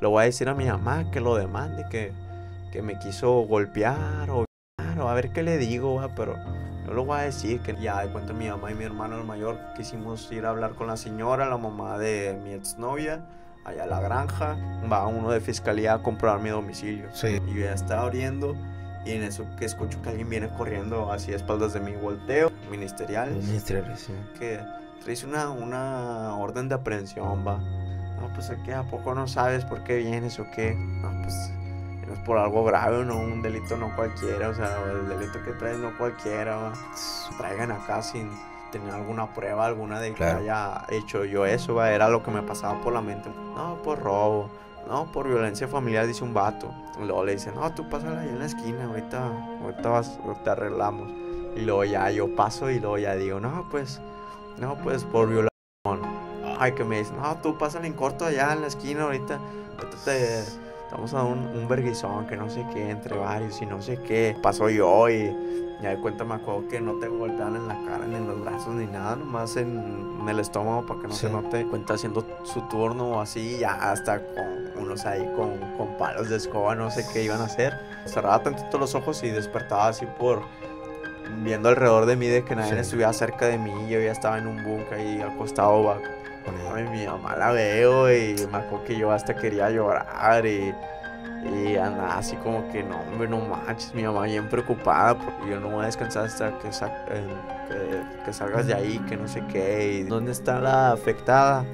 Lo voy a decir a mi mamá que lo demande, que, que me quiso golpear o, a ver qué le digo, pero no lo voy a decir. Que ya de cuenta mi mamá y mi hermano el mayor quisimos ir a hablar con la señora, la mamá de mi exnovia. Allá a la granja, va uno de fiscalía a comprobar mi domicilio. Y ya está abriendo y en eso que escucho que alguien viene corriendo así espaldas de mi volteo, Ministerial Que trae una, una orden de aprehensión, va. No, pues que a poco no sabes por qué vienes o qué. No, pues es por algo grave, no un delito no cualquiera, o sea, el delito que traes no cualquiera. Traigan acá sin tener alguna prueba, alguna de que haya hecho yo eso, ¿va? era lo que me pasaba por la mente. No, por robo. No, por violencia familiar, dice un vato. Luego le dice, no, tú pásala ahí en la esquina, ahorita, ahorita vas, te arreglamos. Y luego ya yo paso y luego ya digo, no, pues, no, pues por violencia. Ay, que me dicen, no, tú pásale en corto allá en la esquina ahorita. Ahorita te, estamos a un, un verguizón que no sé qué, entre varios y no sé qué. Pasó yo y ya de cuenta me acuerdo que no te golpean en la cara, ni en los brazos, ni nada, nomás en, el estómago para que no se note. Cuenta haciendo su turno o así, ya hasta con unos ahí con, palos de escoba, no sé qué iban a hacer. Cerraba tantito los ojos y despertaba así por viendo alrededor de mí de que nadie estuviera cerca de mí. Yo ya estaba en un búnker ahí acostado, mi mamá la veo y me acuerdo que yo hasta quería llorar y, y así como que no, hombre, no manches, mi mamá bien preocupada porque yo no voy a descansar hasta eh, que, que, salgas de ahí, que no sé qué, y, ¿dónde está la afectada?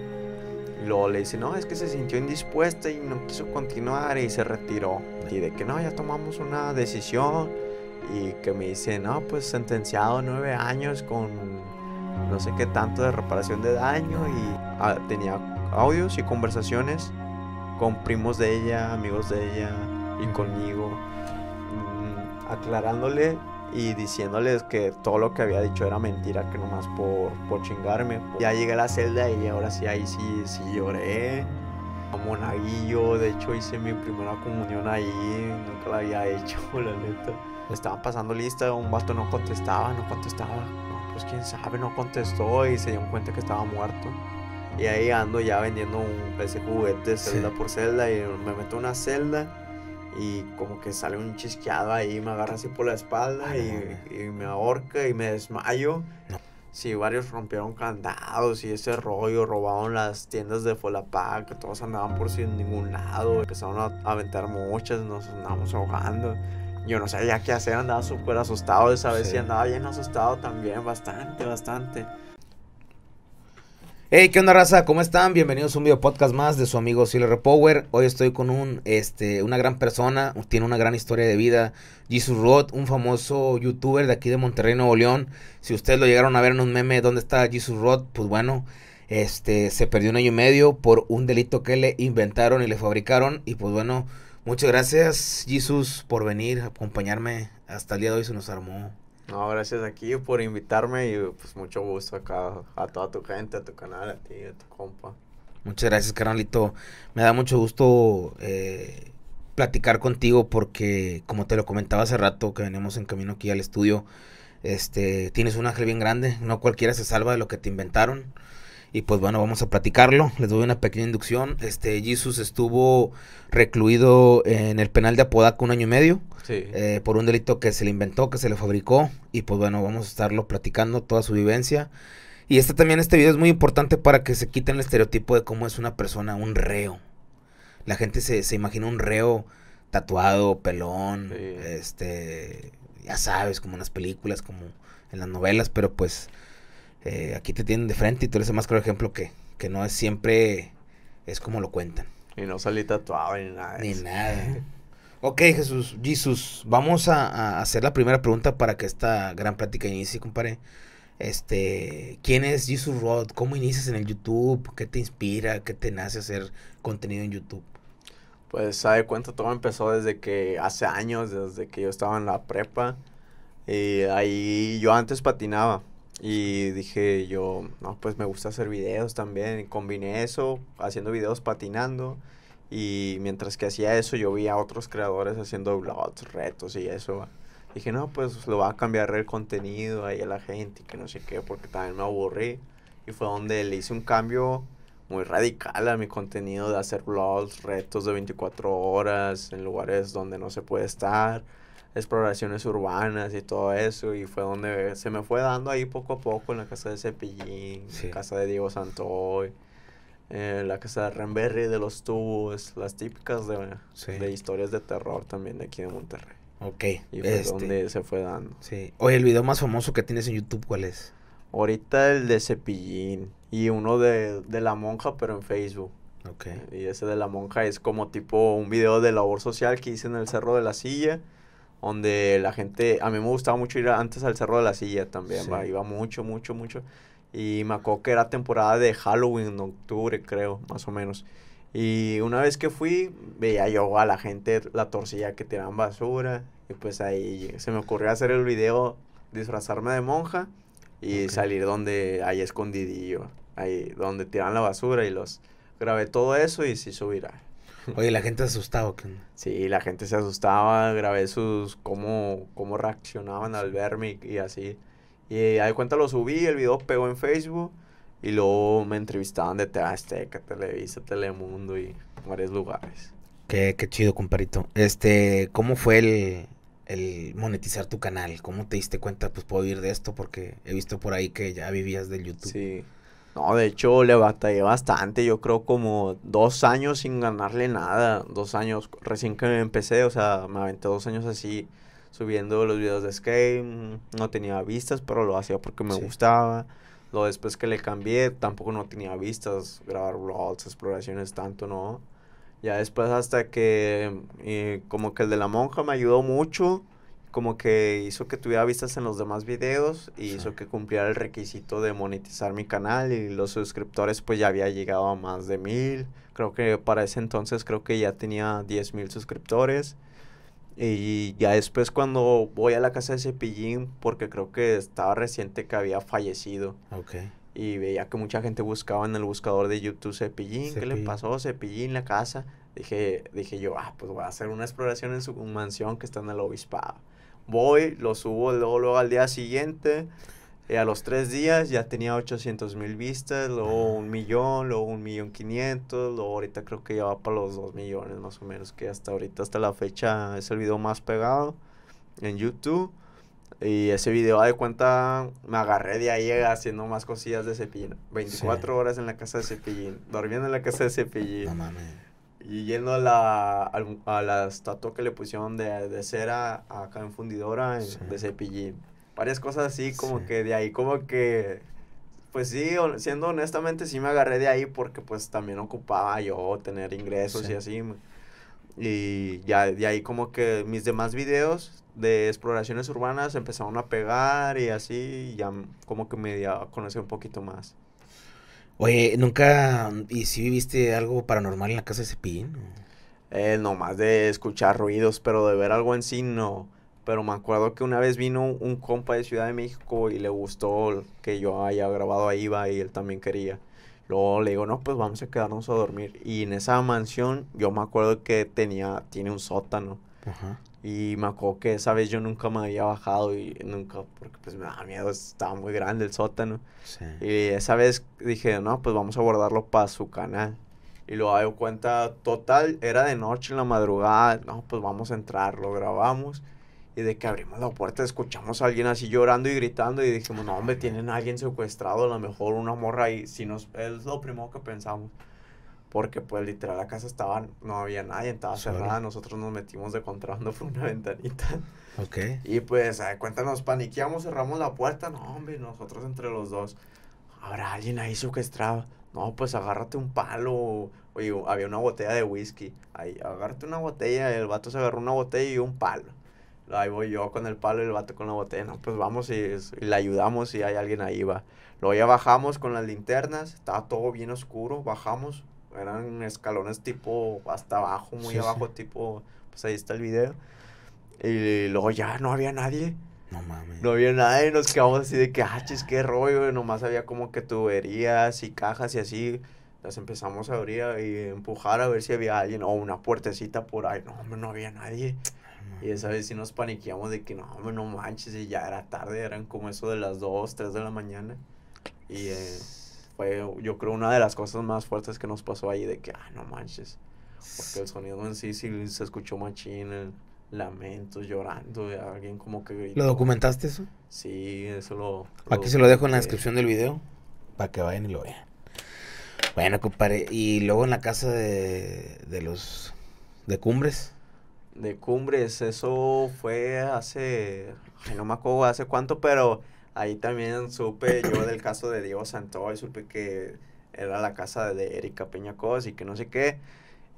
Y luego le dice, no, es que se sintió indispuesta y no quiso continuar y se retiró. Y de que no, ya tomamos una decisión y que me dice, no, pues sentenciado nueve años con no sé qué tanto de reparación de daño y ah, tenía audios y conversaciones con primos de ella, amigos de ella y conmigo, mm, aclarándole y diciéndoles que todo lo que había dicho era mentira, que nomás por, por chingarme. Ya llegué a la celda y ahora sí, ahí sí, sí lloré. A monaguillo, de hecho hice mi primera comunión ahí, nunca la había hecho, la neta. Estaban pasando lista, un vato no contestaba, no contestaba, pues quién sabe, no contestó y se dio cuenta que estaba muerto. Y ahí ando ya vendiendo un, ese juguete celda por celda y me meto una celda y como que sale un chisqueado ahí, me agarra así por la espalda ah, y, me ahorca y me desmayo. Sí, varios rompieron candados y ese rollo, robaron las tiendas de Folapac, todos andaban por sin ningún lado, empezaron a aventar muchas, nos andamos ahogando yo no sabía qué hacer, andaba súper asustado esa vez sí. andaba bien asustado también, bastante, bastante. Hey, ¿qué onda, raza? ¿Cómo están? Bienvenidos a un video podcast más de su amigo Silver Power. Hoy estoy con un, este, una gran persona, tiene una gran historia de vida. Jesus Roth, un famoso youtuber de aquí de Monterrey, Nuevo León. Si ustedes lo llegaron a ver en un meme, ¿dónde está Jesus Roth? Pues bueno, este, se perdió un año y medio por un delito que le inventaron y le fabricaron. Y pues bueno, Muchas gracias, Jesús, por venir, a acompañarme. Hasta el día de hoy se nos armó. No, gracias aquí por invitarme y pues mucho gusto acá a toda tu gente, a tu canal, a ti, a tu compa. Muchas gracias, carnalito. Me da mucho gusto eh, platicar contigo porque, como te lo comentaba hace rato, que venimos en camino aquí al estudio, este, tienes un ángel bien grande. No cualquiera se salva de lo que te inventaron. Y pues bueno, vamos a platicarlo. Les doy una pequeña inducción. Este, Jesus estuvo recluido en el penal de Apodaca un año y medio eh, por un delito que se le inventó, que se le fabricó. Y pues bueno, vamos a estarlo platicando toda su vivencia. Y este también, este video es muy importante para que se quiten el estereotipo de cómo es una persona, un reo. La gente se, se imagina un reo tatuado, pelón, este, ya sabes, como en las películas, como en las novelas, pero pues eh, aquí te tienen de frente y tú eres el más claro ejemplo que, que no es siempre, es como lo cuentan. Y no salí tatuado ni nada. Ni nada. ok, Jesús, Jesús, vamos a, hacer la primera pregunta para que esta gran plática inicie, compadre. Este, ¿quién es Jesús Rod? ¿Cómo inicias en el YouTube? ¿Qué te inspira? ¿Qué te nace hacer contenido en YouTube? Pues, sabe cuenta, todo empezó desde que hace años, desde que yo estaba en la prepa. Y ahí yo antes patinaba y dije yo, no, pues me gusta hacer videos también. Y combiné eso, haciendo videos patinando. Y mientras que hacía eso, yo vi a otros creadores haciendo vlogs, retos y eso. Dije, no, pues lo va a cambiar el contenido ahí a la gente y que no sé qué, porque también me aburrí. Y fue donde le hice un cambio muy radical a mi contenido de hacer vlogs, retos de 24 horas en lugares donde no se puede estar exploraciones urbanas y todo eso. Y fue donde se me fue dando ahí poco a poco en la casa de Cepillín, en la casa de Diego Santoy, eh, la casa de Renberry de los tubos, las típicas de, de, historias de terror también de aquí de Monterrey. Ok. Y fue este donde se fue dando. Sí. Oye, el video más famoso que tienes en YouTube, ¿cuál es? Ahorita el de Cepillín y uno de, de La Monja, pero en Facebook. Okay. Y ese de la monja es como tipo un video de labor social que hice en el Cerro de la Silla donde la gente, a mí me gustaba mucho ir antes al Cerro de la Silla también, ¿va? iba mucho, mucho, mucho. Y me acuerdo que era temporada de Halloween, en octubre, creo, más o menos. Y una vez que fui, veía yo a la gente, la torcilla que tiraban basura. Y pues ahí se me ocurrió hacer el video, disfrazarme de monja y salir donde, ahí escondidillo, ahí donde tiran la basura y los grabé todo eso y sí subirá. Oye, la gente se asustaba. ¿qué? Sí, la gente se asustaba, grabé sus cómo, cómo reaccionaban al verme y, así. Y ahí cuenta lo subí, el video pegó en Facebook y luego me entrevistaban de Televisa, Telemundo y varios lugares. Qué, qué chido, comparito. Este, ¿cómo fue el, el monetizar tu canal? ¿Cómo te diste cuenta, pues puedo ir de esto? Porque he visto por ahí que ya vivías del YouTube. Sí. No, de hecho le batallé bastante, yo creo como dos años sin ganarle nada, dos años, recién que empecé, o sea, me aventé dos años así subiendo los videos de skate, mm, no tenía vistas, pero lo hacía porque me gustaba. Lo después que le cambié, tampoco no tenía vistas, grabar vlogs, exploraciones, tanto, ¿no? Ya después hasta que eh, como que el de la monja me ayudó mucho como que hizo que tuviera vistas en los demás videos y hizo que cumpliera el requisito de monetizar mi canal y los suscriptores pues ya había llegado a más de mil. Creo que para ese entonces creo que ya tenía diez mil suscriptores. Y ya después cuando voy a la casa de Cepillín, porque creo que estaba reciente que había fallecido. Y veía que mucha gente buscaba en el buscador de YouTube Cepillín, ¿qué le pasó? Cepillín, la casa. Dije, dije yo, ah, pues voy a hacer una exploración en su mansión que está en el obispado voy, lo subo luego, al día siguiente. Eh, a los tres días ya tenía 800 mil vistas, luego un millón, luego un millón quinientos, luego ahorita creo que ya va para los dos millones más o menos, que hasta ahorita, hasta la fecha, es el video más pegado en YouTube. Y ese video, de cuenta, me agarré de ahí haciendo más cosillas de Cepillín. 24 horas en la casa de Cepillín, durmiendo en la casa de Cepillín. No mames. Y yendo a la, a estatua que le pusieron de, de cera acá en fundidora, de cepillín. Varias cosas así, como que de ahí, como que. Pues sí, siendo honestamente, sí me agarré de ahí porque, pues también ocupaba yo tener ingresos y así. Y ya de ahí, como que mis demás videos de exploraciones urbanas empezaron a pegar y así, ya como que me dio a conocer un poquito más. Oye, ¿nunca mm, y si viviste algo paranormal en la casa de Cepillín? Eh, no más de escuchar ruidos, pero de ver algo en sí no. Pero me acuerdo que una vez vino un compa de Ciudad de México y le gustó que yo haya grabado ahí, va, y él también quería. Luego le digo, no, pues vamos a quedarnos a dormir. Y en esa mansión, yo me acuerdo que tenía, tiene un sótano. Ajá. Y me acuerdo que esa vez yo nunca me había bajado y nunca, porque pues me daba miedo, estaba muy grande el sótano. Sí. Y esa vez dije, no, pues vamos a guardarlo para su canal. Y lo hago cuenta total, era de noche en la madrugada, no, pues vamos a entrar, lo grabamos. Y de que abrimos la puerta, escuchamos a alguien así llorando y gritando. Y dijimos, no, hombre, tienen a alguien secuestrado, a lo mejor una morra ahí. Si nos, es lo primero que pensamos porque pues literal la casa estaba, no había nadie, estaba cerrada, nosotros nos metimos de contrabando por una ventanita. Ok. Y pues, a cuenta, paniqueamos, cerramos la puerta, no, hombre, nosotros entre los dos, habrá alguien ahí secuestrado, no, pues agárrate un palo, oye, había una botella de whisky, ahí, agárrate una botella, el vato se agarró una botella y un palo. Ahí voy yo con el palo y el vato con la botella. No, pues vamos y, y le ayudamos si hay alguien ahí, va. Luego ya bajamos con las linternas, estaba todo bien oscuro, bajamos, eran escalones tipo hasta abajo, muy abajo, tipo, pues ahí está el video. Y luego ya no había nadie. No mames. No había nadie, nos quedamos así de que, ah, chis, qué rollo, nomás había como que tuberías y cajas y así. Las empezamos a abrir y empujar a ver si había alguien o una puertecita por ahí. No, no había nadie. Y esa vez sí nos paniqueamos de que no, hombre, no manches, y ya era tarde, eran como eso de las 2, 3 de la mañana. Y eh, fue, yo creo, una de las cosas más fuertes que nos pasó ahí de que, ah, no manches. Porque el sonido en sí, sí se escuchó machín, lamentos lamento, llorando, de alguien como que ¿Lo documentaste eso? Sí, eso lo... Aquí se lo dejo en la descripción del video, para que vayan y lo vean. Bueno, compadre, y luego en la casa de, de los... de Cumbres. De Cumbres, eso fue hace... no me acuerdo hace cuánto, pero Ahí también supe yo del caso de Diego Santoy, supe que era la casa de Erika Peñacos y que no sé qué.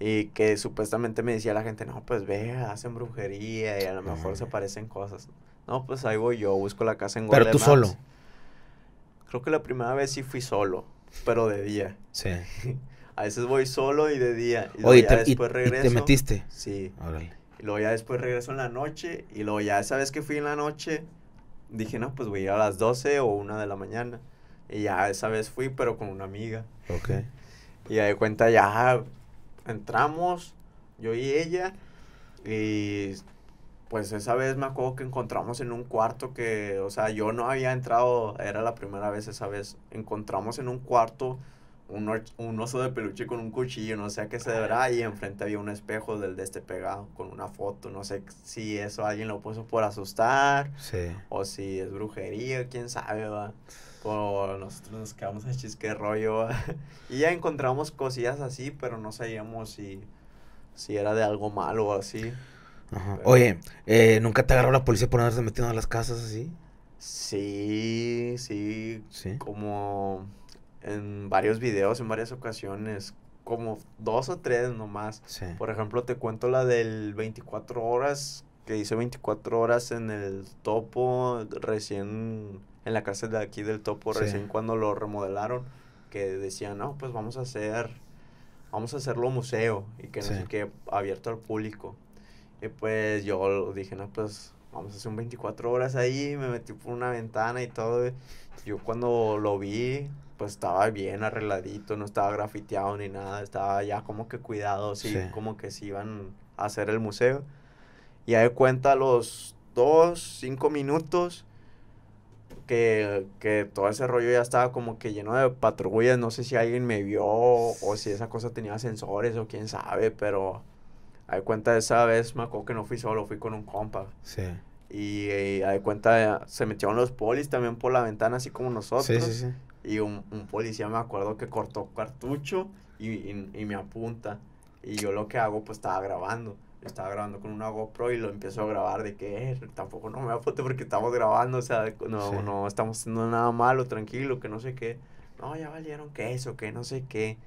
Y que supuestamente me decía la gente, no, pues ve, hacen brujería y a lo mejor se parecen cosas. No, pues ahí voy yo, busco la casa en Pero tú solo. Creo que la primera vez sí fui solo, pero de día. Sí. a veces voy solo y de día. Y Oye, te, después te metiste? Sí. Órale. Y luego ya después regreso en la noche y luego ya esa vez que fui en la noche dije, no, pues voy a ir a las 12 o 1 de la mañana. Y ya esa vez fui, pero con una amiga. Ok. Y de cuenta ya entramos, yo y ella. Y pues esa vez me acuerdo que encontramos en un cuarto que, o sea, yo no había entrado, era la primera vez esa vez. Encontramos en un cuarto un, oso de peluche con un cuchillo, no sé a qué se verá. Ah, y enfrente había un espejo del de este pegado con una foto, no sé si eso alguien lo puso por asustar, sí. o si es brujería, quién sabe, ¿verdad? Pero nosotros nos quedamos a chisque rollo, y ya encontramos cosillas así, pero no sabíamos si, si era de algo malo o así. Ajá. Oye, eh, ¿nunca te agarró la policía por andarse metiendo en las casas así? Sí, sí, sí. Como en varios videos, en varias ocasiones, como dos o tres nomás. Por ejemplo, te cuento la del 24 horas, que hice 24 horas en el topo, recién, en la casa de aquí del topo, recién cuando lo remodelaron, que decían, no, pues vamos a hacer, vamos a hacerlo museo y que no sé qué, abierto al público. Y pues yo dije, no, pues vamos a hacer un 24 horas ahí, me metí por una ventana y todo. Yo cuando lo vi, pues estaba bien arregladito, no estaba grafiteado ni nada, estaba ya como que cuidado, sí, como que se iban a hacer el museo. Y ahí cuenta los dos, cinco minutos que, todo ese rollo ya estaba como que lleno de patrullas, no sé si alguien me vio o si esa cosa tenía sensores o quién sabe, pero ahí cuenta esa vez me acuerdo que no fui solo, fui con un compa. Sí. Y, y eh, ahí cuenta, se metieron los polis también por la ventana, así como nosotros. Sí, sí, sí. Y un, un policía me acuerdo que cortó cartucho y, y, me apunta. Y yo lo que hago, pues estaba grabando. Estaba grabando con una GoPro y lo empiezo a grabar de que eh, tampoco no me apunte porque estamos grabando, o sea, no, no estamos haciendo nada malo, tranquilo, que no sé qué. No, ya valieron que eso, que no sé qué.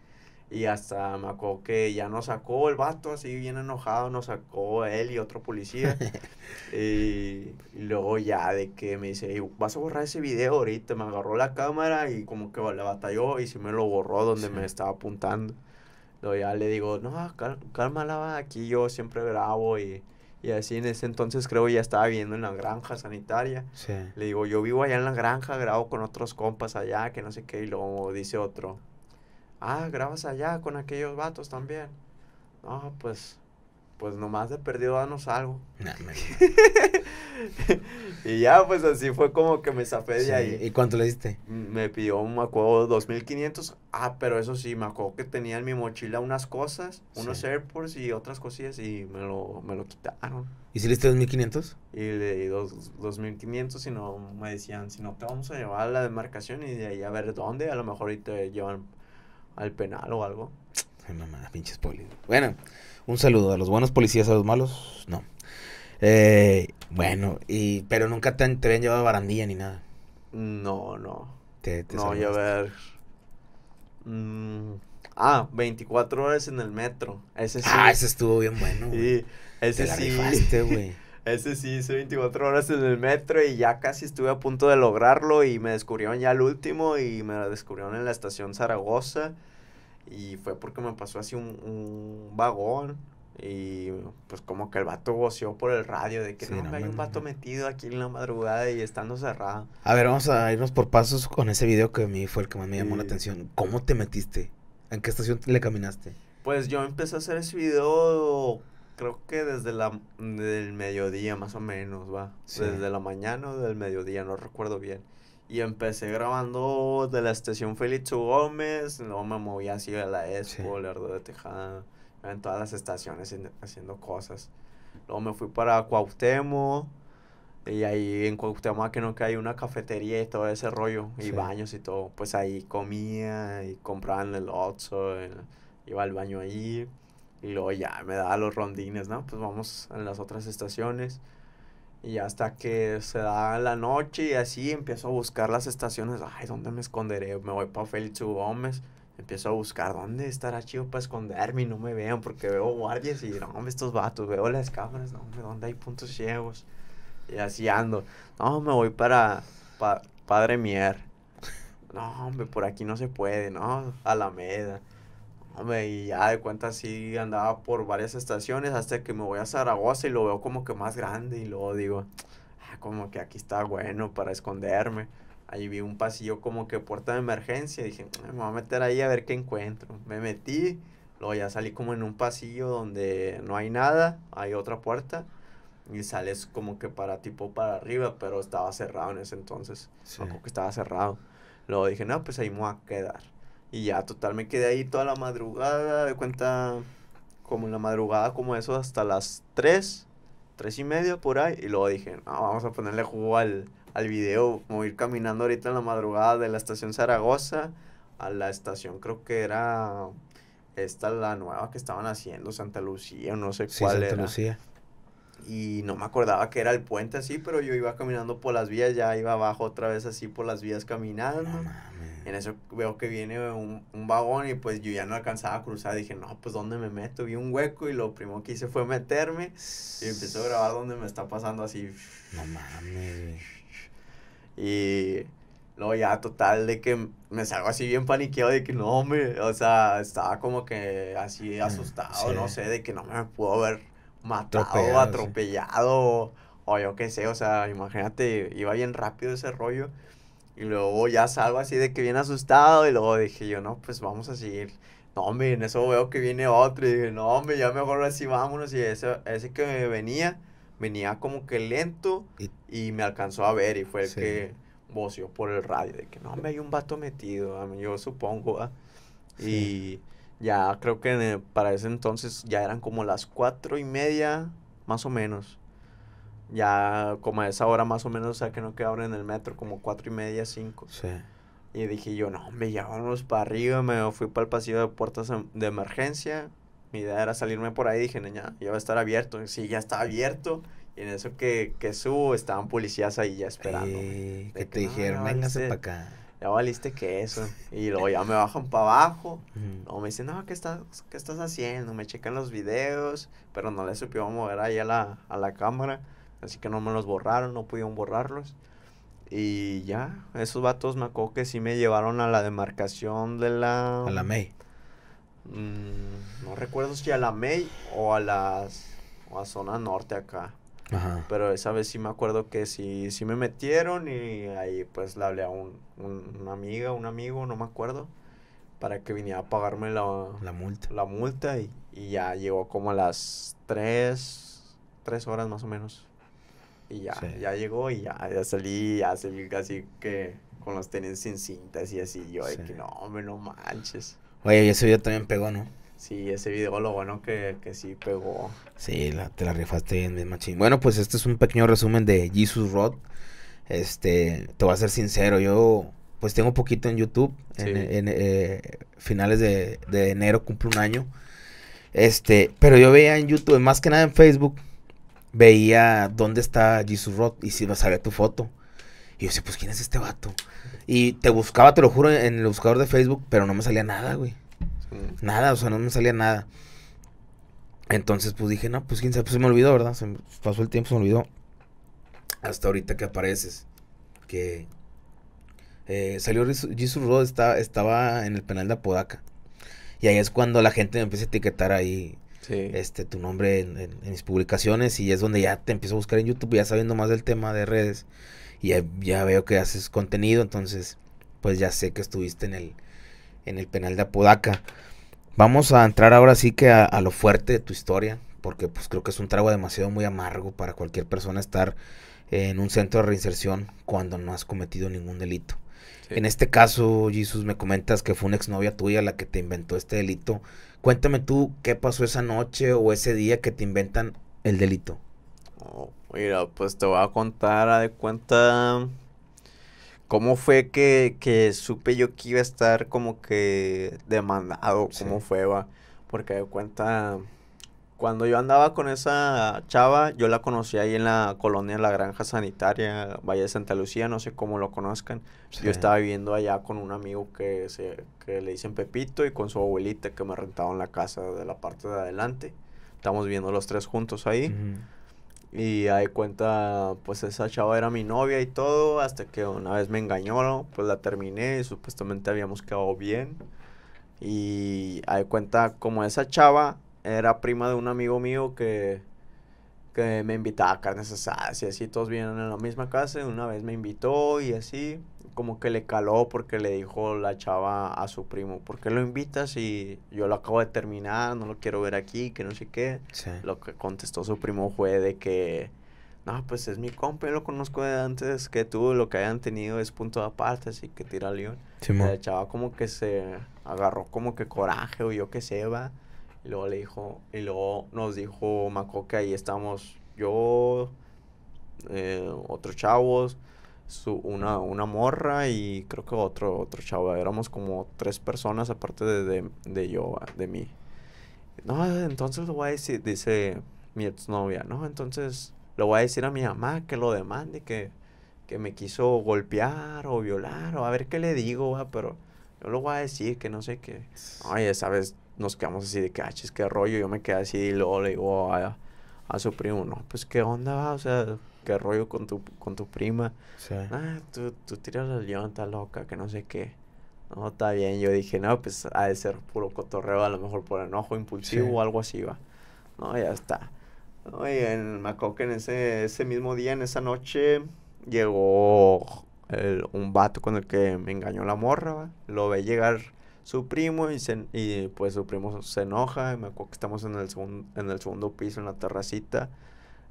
Y hasta me acuerdo que ya nos sacó el vato, así bien enojado, nos sacó él y otro policía. y, luego ya de que me dice, vas a borrar ese video ahorita. Me agarró la cámara y como que le batalló y si me lo borró donde me estaba apuntando. Luego ya le digo, no, cálmala, aquí yo siempre grabo y... Y así en ese entonces creo ya estaba viviendo en la granja sanitaria. Le digo, yo vivo allá en la granja, grabo con otros compas allá, que no sé qué, y luego dice otro, ah, grabas allá con aquellos vatos también. No, pues, pues nomás de perdido danos algo. y ya, pues así fue como que me zafé de ahí. ¿Y cuánto le diste? Me pidió, me acuerdo, 2.500. Ah, pero eso sí, me acuerdo que tenía en mi mochila unas cosas, unos airports AirPods y otras cosillas y me lo, me lo quitaron. ¿Y si le diste 2.500? Y le di 2.500 y no me decían, si no te vamos a llevar a la demarcación y de ahí a ver dónde, a lo mejor y te llevan al penal o algo. Ay, mamá, pinches polis. Bueno, un saludo a los buenos policías, a los malos, no. Eh, bueno, y, pero nunca te, te habían llevado barandilla ni nada. No, no. Te, te no, yo a ver. Mm, ah, 24 horas en el metro. Ese sí. Ah, ese estuvo bien bueno. Sí, ese sí. güey. Ese sí, hice 24 horas en el metro y ya casi estuve a punto de lograrlo y me descubrieron ya el último y me lo descubrieron en la estación Zaragoza y fue porque me pasó así un, vagón y pues como que el vato goció por el radio de que hay un vato metido aquí en la madrugada y estando cerrado. A ver, vamos a irnos por pasos con ese video que a mí fue el que más me llamó la atención. ¿Cómo te metiste? ¿En qué estación le caminaste? Pues yo empecé a hacer ese video creo que desde la del mediodía más o menos, va. Desde la mañana o del mediodía, no recuerdo bien. Y empecé grabando de la estación Félix Gómez, luego me moví así a la Expo, Lerdo de Tejada, en todas las estaciones haciendo cosas. Luego me fui para Cuauhtémoc, y ahí en Cuauhtémoc que no que hay una cafetería y todo ese rollo, y baños y todo. Pues ahí comía y compraban el otso. iba al baño ahí. Y luego ya me da los rondines, ¿no? Pues vamos a las otras estaciones. Y hasta que se da la noche y así empiezo a buscar las estaciones. Ay, ¿dónde me esconderé? Me voy para Félix Gómez. Empiezo a buscar dónde estará chido para esconderme y no me vean porque veo guardias y no, estos vatos, veo las cámaras, no, ¿dónde hay puntos ciegos? Y así ando. No, me voy para Padre Mier. No, hombre, por aquí no se puede, ¿no? Alameda y ya de cuenta así andaba por varias estaciones hasta que me voy a Zaragoza y lo veo como que más grande y luego digo, ah, como que aquí está bueno para esconderme. Ahí vi un pasillo como que puerta de emergencia dije, ah, me voy a meter ahí a ver qué encuentro. Me metí, luego ya salí como en un pasillo donde no hay nada, hay otra puerta y sales como que para tipo para arriba, pero estaba cerrado en ese entonces. Como que estaba cerrado. Luego dije, no, pues ahí me voy a quedar y ya, total, me quedé ahí toda la madrugada, de cuenta, como en la madrugada, como eso, hasta las 3, tres y media por ahí. Y luego dije, vamos a ponerle jugo al, video, como ir caminando ahorita en la madrugada de la estación Zaragoza a la estación, creo que era esta la nueva que estaban haciendo, Santa Lucía, no sé sí, Santa Lucía y no me acordaba que era el puente así, pero yo iba caminando por las vías, ya iba abajo otra vez así por las vías caminando. en eso veo que viene un, vagón y pues yo ya no alcanzaba a cruzar. Dije, no, pues ¿dónde me meto? Vi un hueco y lo primero que hice fue meterme y empecé a grabar donde me está pasando así. No mames. Y luego ya total de que me salgo así bien paniqueado de que no, me, o sea, estaba como que así ah, asustado, no sé, de que no me puedo ver matado, atropellado, o yo qué sé, o sea, imagínate, iba bien rápido ese rollo. Y luego ya salgo así de que viene asustado y luego dije yo, no, pues vamos a seguir. No, hombre, en eso veo que viene otro y dije, no, hombre, ya mejor así vámonos. Y ese, ese que venía, venía como que lento y, me alcanzó a ver y fue el que voció por el radio de que, no, hombre, hay un vato metido, ah, yo supongo, ah". Y ya creo que para ese entonces ya eran como las cuatro y media, más o menos. Ya como a esa hora más o menos, o sea que no queda en el metro, como cuatro y media, cinco. Sí. Y dije yo, no, me llevamos los para arriba. Me fui para el pasillo de puertas em, de emergencia. Mi idea era salirme por ahí. Dije, ya, ya va a estar abierto. sí, ya está abierto. Y en eso que, que subo, estaban policías ahí ya esperando. que te dijeron, véngase para acá ya valiste que eso. Y luego ya me bajan para abajo. O me dicen, no, ¿qué estás, ¿qué estás haciendo? Me checan los videos, pero no les supieron mover ahí a la, cámara. Así que no me los borraron, no pudieron borrarlos. Y ya, esos vatos me acuerdo que sí me llevaron a la demarcación de la... A la MEI. Mm, no recuerdo si a la MEI o a las... O a zona norte acá. Pero esa vez sí me acuerdo que sí, sí me metieron y ahí pues le hablé a un, un, una amiga, un amigo, no me acuerdo, para que viniera a pagarme la, la multa. La multa y, y ya llegó como a las 3, 3 horas más o menos. Y ya, ya llegó y ya, ya salí, ya salí casi que con los tenis sin cintas y así. Yo, de que no, hombre, no manches. Oye, y eso también pegó, ¿no? Sí, ese videólogo, lo bueno que sí pegó. Sí, la, te la rifaste bien, machín. Bueno, pues este es un pequeño resumen de Jesus Rod. Este, te voy a ser sincero, yo pues tengo poquito en YouTube. En, eh, finales de, enero cumple un año. Este, pero yo veía en YouTube, más que nada en Facebook, veía dónde está Jesus Rod y si salía tu foto. Y yo decía, pues ¿quién es este vato? Y te buscaba, te lo juro, en el buscador de Facebook, pero no me salía nada, güey. Nada, o sea, no me salía nada. Entonces, pues dije, no, pues quién sabe, pues se me olvidó, ¿verdad? Se pasó el tiempo, se me olvidó. Hasta ahorita que apareces. Que eh, salió Jesus Rod, está, estaba en el penal de Apodaca. Y ahí es cuando la gente me empieza a etiquetar ahí este, tu nombre en, mis publicaciones. Y es donde ya te empiezo a buscar en YouTube, ya sabiendo más del tema de redes. Y ya veo que haces contenido, entonces, pues ya sé que estuviste en el, en el penal de Apodaca. Vamos a entrar ahora sí que a, lo fuerte de tu historia, porque pues creo que es un trago demasiado muy amargo para cualquier persona estar en un centro de reinserción cuando no has cometido ningún delito. En este caso, Jesús, me comentas que fue una exnovia tuya la que te inventó este delito. Cuéntame tú qué pasó esa noche o ese día que te inventan el delito. Oh, mira, pues te voy a contar a de cuenta ¿Cómo fue que, supe yo que iba a estar como que demandado? ¿Cómo fue, va? Porque de cuenta, cuando yo andaba con esa chava, yo la conocí ahí en la colonia La Granja Sanitaria, Valle de Santa Lucía, no sé cómo lo conozcan. Yo estaba viviendo allá con un amigo que, se, que le dicen Pepito y con su abuelita que me en la casa de la parte de adelante. Estamos viviendo los tres juntos ahí. Y ahí cuenta, pues esa chava era mi novia y todo, hasta que una vez me engañó, pues la terminé y supuestamente habíamos quedado bien. Y ahí cuenta, como esa chava era prima de un amigo mío que, que me invitaba a carnes asadas y así, todos vienen en la misma casa, y una vez me invitó y así como que le caló porque le dijo la chava a su primo, ¿por qué lo invitas si yo lo acabo de terminar, no lo quiero ver aquí, que no sé qué? Lo que contestó su primo fue de que, no, pues es mi compa, yo lo conozco de antes que tú, lo que hayan tenido es punto de aparte, así que tira león. la chava como que se agarró como que coraje o yo que se va. Y luego le dijo, y luego nos dijo Maco que ahí estamos yo, eh, otros chavos, una, una morra y creo que otro, otro chavo. Éramos como tres personas aparte de, yo, de mí. No, entonces lo voy a decir, dice mi exnovia, ¿no? Entonces lo voy a decir a mi mamá que lo demande, que, que me quiso golpear o violar, o a ver qué le digo, pero yo lo voy a decir, que no sé qué. Oye, ¿sabes? Nos quedamos así de cachis, ah, qué rollo. Yo me quedé así y luego le digo a, su primo, no, pues qué onda, o sea, qué rollo con tu, con tu prima. Ah, tú, tú tiras la león, está loca, que no sé qué. No, está bien. Yo dije, no, pues ha de ser puro cotorreo, a lo mejor por enojo impulsivo o algo así, va. No, ya está. No, y en, me acuerdo que en ese, ese mismo día, en esa noche, llegó el, un vato con el que me engañó la morra, Lo ve llegar su primo y, y pues su primo se enoja. Y me acuerdo que estamos en el, en el segundo piso, en la terracita.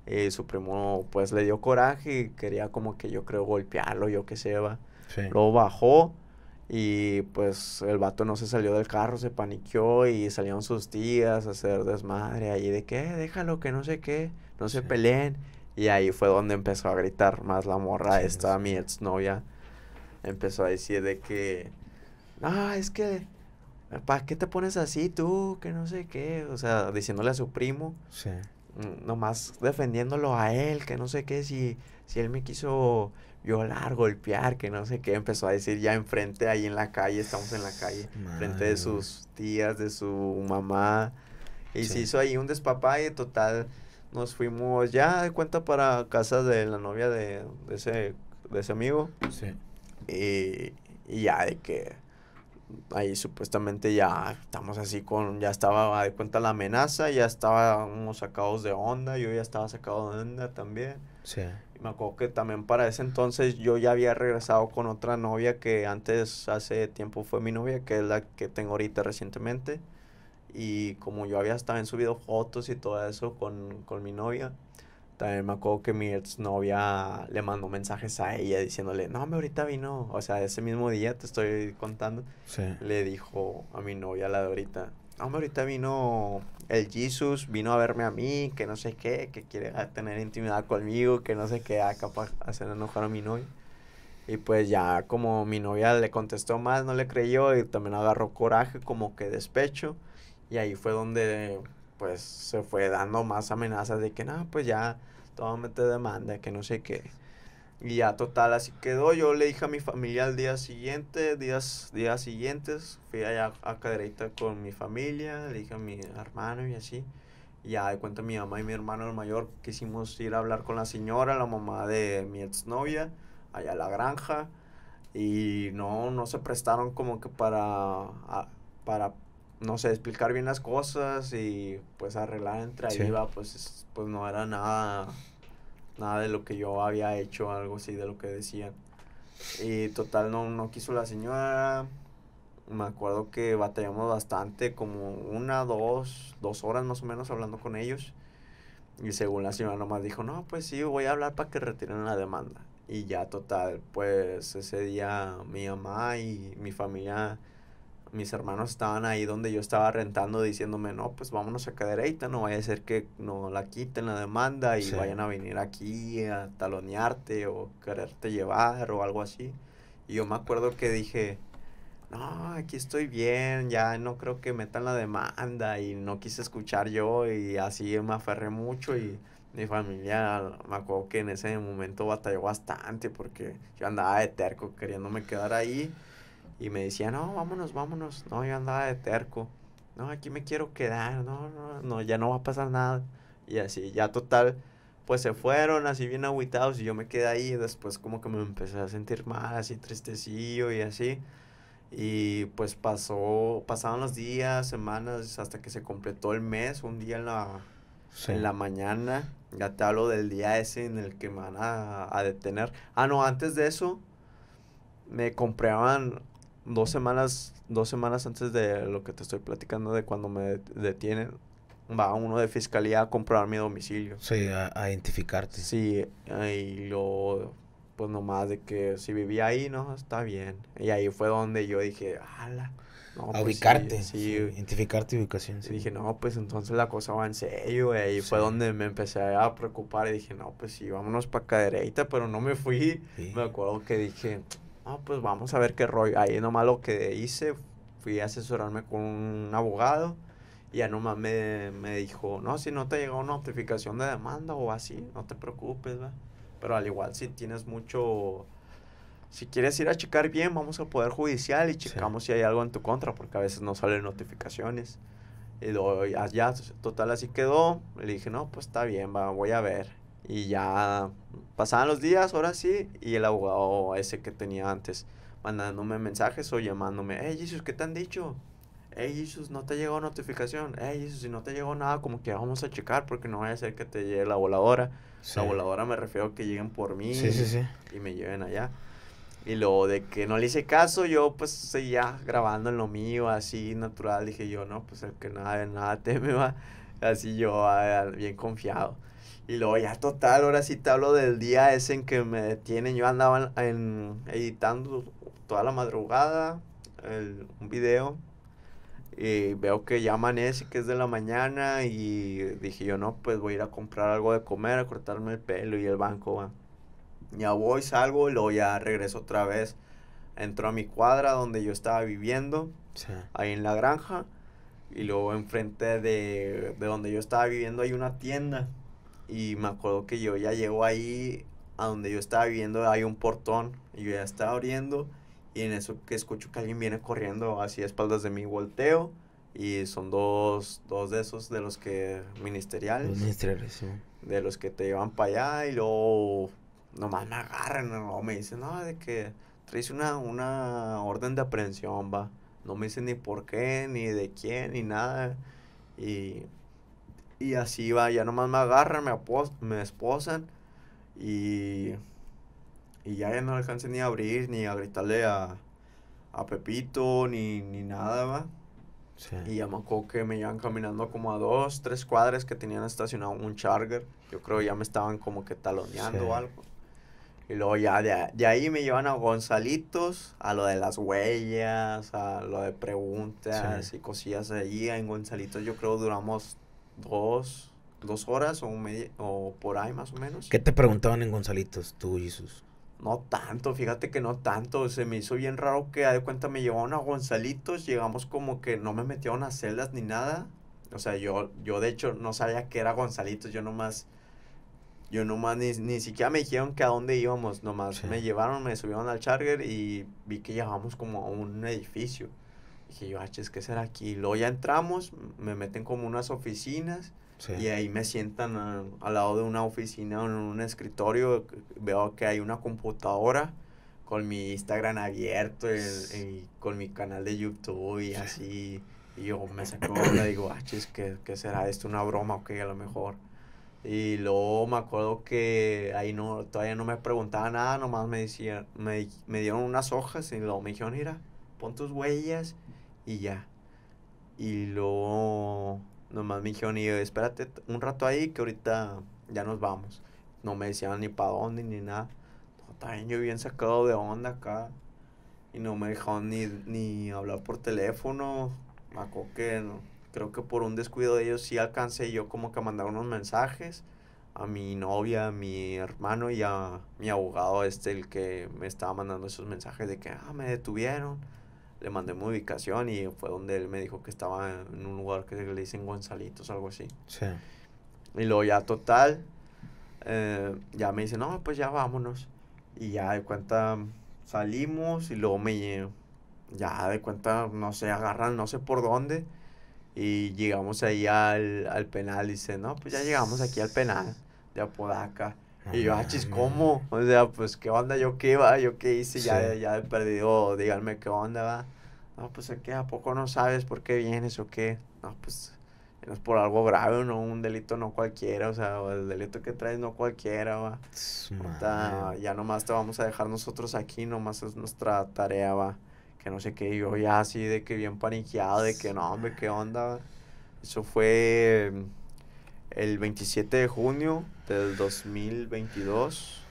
Y eh, su primo pues le dio coraje y quería como que yo creo golpearlo, yo qué sé, va. Lo bajó y pues el vato no se salió del carro, se paniqueó y salieron sus tías a hacer desmadre ahí de que eh, déjalo que no sé qué, no se peleen. Y ahí fue donde empezó a gritar más la morra esta, mi exnovia. Empezó a decir de que, ah, es que ¿Para qué te pones así tú? Que no sé qué. O sea, diciéndole a su primo. Sí. Mm, nomás defendiéndolo a él, que no sé qué, si, si él me quiso violar, golpear, que no sé qué, empezó a decir ya enfrente, ahí en la calle, estamos en la calle, Enfrente frente de sus tías, de su mamá, y se hizo ahí un y total, nos fuimos ya de cuenta para casa de la novia de, de ese, ese amigo, sí. y, y ya de que ahí supuestamente ya estamos así con, ya estaba de cuenta la amenaza, ya estábamos sacados de onda, yo ya estaba sacado de onda también. Y me acuerdo que también para ese entonces yo ya había regresado con otra novia que antes, hace tiempo fue mi novia, que es la que tengo ahorita recientemente. Y como yo había también subido fotos y todo eso con, con mi novia, también me acuerdo que mi exnovia le mandó mensajes a ella diciéndole, no, me ahorita vino, o sea, ese mismo día te estoy contando, le dijo a mi novia, la de ahorita, no, me ahorita vino el Jesus, vino a verme a mí, que no sé qué, que quiere tener intimidad conmigo, que no sé qué, Acá ah, para hacer enojar a mi novia. Y pues ya como mi novia le contestó más, no le creyó y también agarró coraje, como que despecho. Y ahí fue donde pues se fue dando más amenazas de que, nada pues ya, totalmente te demanda, que no sé qué. Y ya total, así quedó. Yo le dije a mi familia al día siguiente, días, días siguientes, fui allá a caerita con mi familia, le dije a mi hermano y así. ya de cuenta mi mamá y mi hermano el mayor quisimos ir a hablar con la señora, la mamá de mi exnovia, allá a la granja. Y no, no se prestaron como que para, para no sé, explicar bien las cosas y pues arreglar entre ahí pues, pues no era nada, nada de lo que yo había hecho, algo así de lo que decían. Y total, no, no quiso la señora. Me acuerdo que batallamos bastante, como una, dos, dos horas más o menos hablando con ellos. Y según la señora nomás dijo, no, pues sí, voy a hablar para que retiren la demanda. Y ya total, pues ese día mi mamá y mi familia mis hermanos estaban ahí donde yo estaba rentando diciéndome, no, pues vámonos a derecha, no vaya a ser que no la quiten la demanda y vayan a venir aquí a talonearte o quererte llevar o algo así. Y yo me acuerdo que dije, no, aquí estoy bien, ya no creo que metan la demanda y no quise escuchar yo y así me aferré mucho y mi familia, me acuerdo que en ese momento batalló bastante porque yo andaba de terco queriéndome quedar ahí y me decía, no, vámonos, vámonos. No, yo andaba de terco. No, aquí me quiero quedar. No, no, no, ya no va a pasar nada. Y así, ya total, pues se fueron así bien aguitados y yo me quedé ahí. Después como que me empecé a sentir mal, así tristecillo y así. Y pues pasó, pasaron los días, semanas, hasta que se completó el mes, un día en la, en la mañana. Ya te hablo del día ese en el que me van a, a detener. Ah, no, antes de eso, me compraban dos semanas, dos semanas antes de lo que te estoy platicando de cuando me detienen, va uno de fiscalía a comprobar mi domicilio. Sí, a, identificarte. Sí, y lo pues nomás de que si vivía ahí, no, está bien. Y ahí fue donde yo dije, ala. a pues ubicarte. Sí, Identificarte y ubicación. Sí. Y dije, no, pues entonces la cosa va en serio. Y ahí fue donde me empecé a preocupar. Y dije, no, pues sí, vámonos para acá derecha, pero no me fui. Me acuerdo que dije, no, pues vamos a ver qué rollo. Ahí nomás lo que hice, fui a asesorarme con un abogado y ya nomás me, dijo, no, si no te llegó una notificación de demanda o así, no te preocupes, ¿va? Pero al igual si tienes mucho... Si quieres ir a checar bien, vamos al Poder Judicial y checamos si hay algo en tu contra, porque a veces no salen notificaciones. Y luego, ya, total, así quedó. Le dije, no, pues está bien, va, voy a ver. Y ya pasaban los días, ahora sí, y el abogado ese que tenía antes mandándome mensajes o llamándome, hey Jesus, ¿qué te han dicho? Hey Jesus, no te llegó notificación. Hey Jesus, si no te llegó nada, como que vamos a checar porque no vaya a ser que te llegue la voladora. La voladora me refiero a que lleguen por mí y me lleven allá. Y luego de que no le hice caso, yo pues seguía grabando en lo mío, así natural. Dije yo, no, pues el que nada de nada me va. Así yo, ah, bien confiado. Y luego ya total, ahora sí te hablo del día ese en que me detienen. Yo andaba en, editando toda la madrugada el, un video y veo que ya amanece, que es de la mañana y dije yo, no, pues voy a ir a comprar algo de comer, a cortarme el pelo y el banco va. Ya voy, salgo y luego ya regreso otra vez. Entro a mi cuadra donde yo estaba viviendo, ahí en la granja. Y luego enfrente de, de donde yo estaba viviendo hay una tienda. Y me acuerdo que yo ya llego ahí, a donde yo estaba viviendo, hay un portón. Y yo ya estaba abriendo. Y en eso que escucho que alguien viene corriendo así a espaldas de mí, volteo. Y son dos, dos de esos de los que ministeriales. ministeriales, sí. De los que te llevan para allá y luego nomás me agarran, no me dicen, no, de que traes una, una orden de aprehensión, va. No me dicen ni por qué, ni de quién, ni nada. Y y así va, ya nomás me agarran, me, me esposan y, y ya, no alcancé ni a abrir, ni a gritarle a, a Pepito, ni, ni nada, va. Y ya me acuerdo que me llevan caminando como a dos, tres cuadras que tenían estacionado un charger. Yo creo ya me estaban como que taloneando o algo. Y luego ya de, ahí me llevan a Gonzalitos, a lo de las huellas, a lo de preguntas y cosillas ahí. En Gonzalitos yo creo duramos dos, dos horas o, medio o por ahí más o menos. ¿Qué te preguntaban en Gonzalitos, tú, y Jesús? No tanto, fíjate que no tanto. Se me hizo bien raro que a de cuenta me llevaron a Gonzalitos, llegamos como que no me metieron a celdas ni nada. O sea, yo, yo de hecho no sabía que era Gonzalitos, yo nomás, yo nomás ni, ni siquiera me dijeron que a dónde íbamos, nomás me llevaron, me subieron al charger y vi que llegamos como a un edificio. Dije yo, ah, ¿qué será aquí. Y luego ya entramos, me meten como unas oficinas. Y ahí me sientan al lado de una oficina o en un escritorio. Veo que hay una computadora con mi Instagram abierto y con mi canal de YouTube y así. Y yo me saco y digo, haches, ah, ¿qué, ¿qué, será esto? ¿Una broma o qué? A lo mejor. Y luego me acuerdo que ahí no, todavía no me preguntaba nada, nomás me, decían, me, me dieron unas hojas y luego me dijeron, mira, pon tus huellas y ya. Y luego nomás me dijeron, y espérate un rato ahí que ahorita ya nos vamos. No me decían ni para dónde ni nada. No, también yo bien sacado de onda acá. Y no me dejaron ni, ni hablar por teléfono. Me que creo que por un descuido de ellos sí alcancé yo como que a mandar unos mensajes a mi novia, a mi hermano y a mi abogado, este, el que me estaba mandando esos mensajes de que, ah, me detuvieron le mandé mi ubicación y fue donde él me dijo que estaba en un lugar que le dicen Gonzalitos, algo así. Sí. Y luego ya total, eh, ya me dice, no, pues ya vámonos. Y ya de cuenta salimos y luego me ya de cuenta, no sé, agarran no sé por dónde. Y llegamos ahí al, al penal, dice, no, pues ya llegamos aquí al penal de Apodaca. Ah, y yo, achis, chis, ¿cómo? O sea, pues, ¿qué onda? ¿Yo qué va? ¿Yo qué hice? Ya, ya he perdido, díganme qué onda, va. No, pues, ¿qué? ¿A poco no sabes por qué vienes o qué? No, pues, no es por algo grave, no, un delito no cualquiera, o sea, el delito que traes no cualquiera, va. ya nomás te vamos a dejar nosotros aquí, nomás es nuestra tarea, va. Que no sé qué, yo ya así de que bien paniqueado, de que no, hombre, ¿qué onda? Eso fue el 27 de junio del 2022,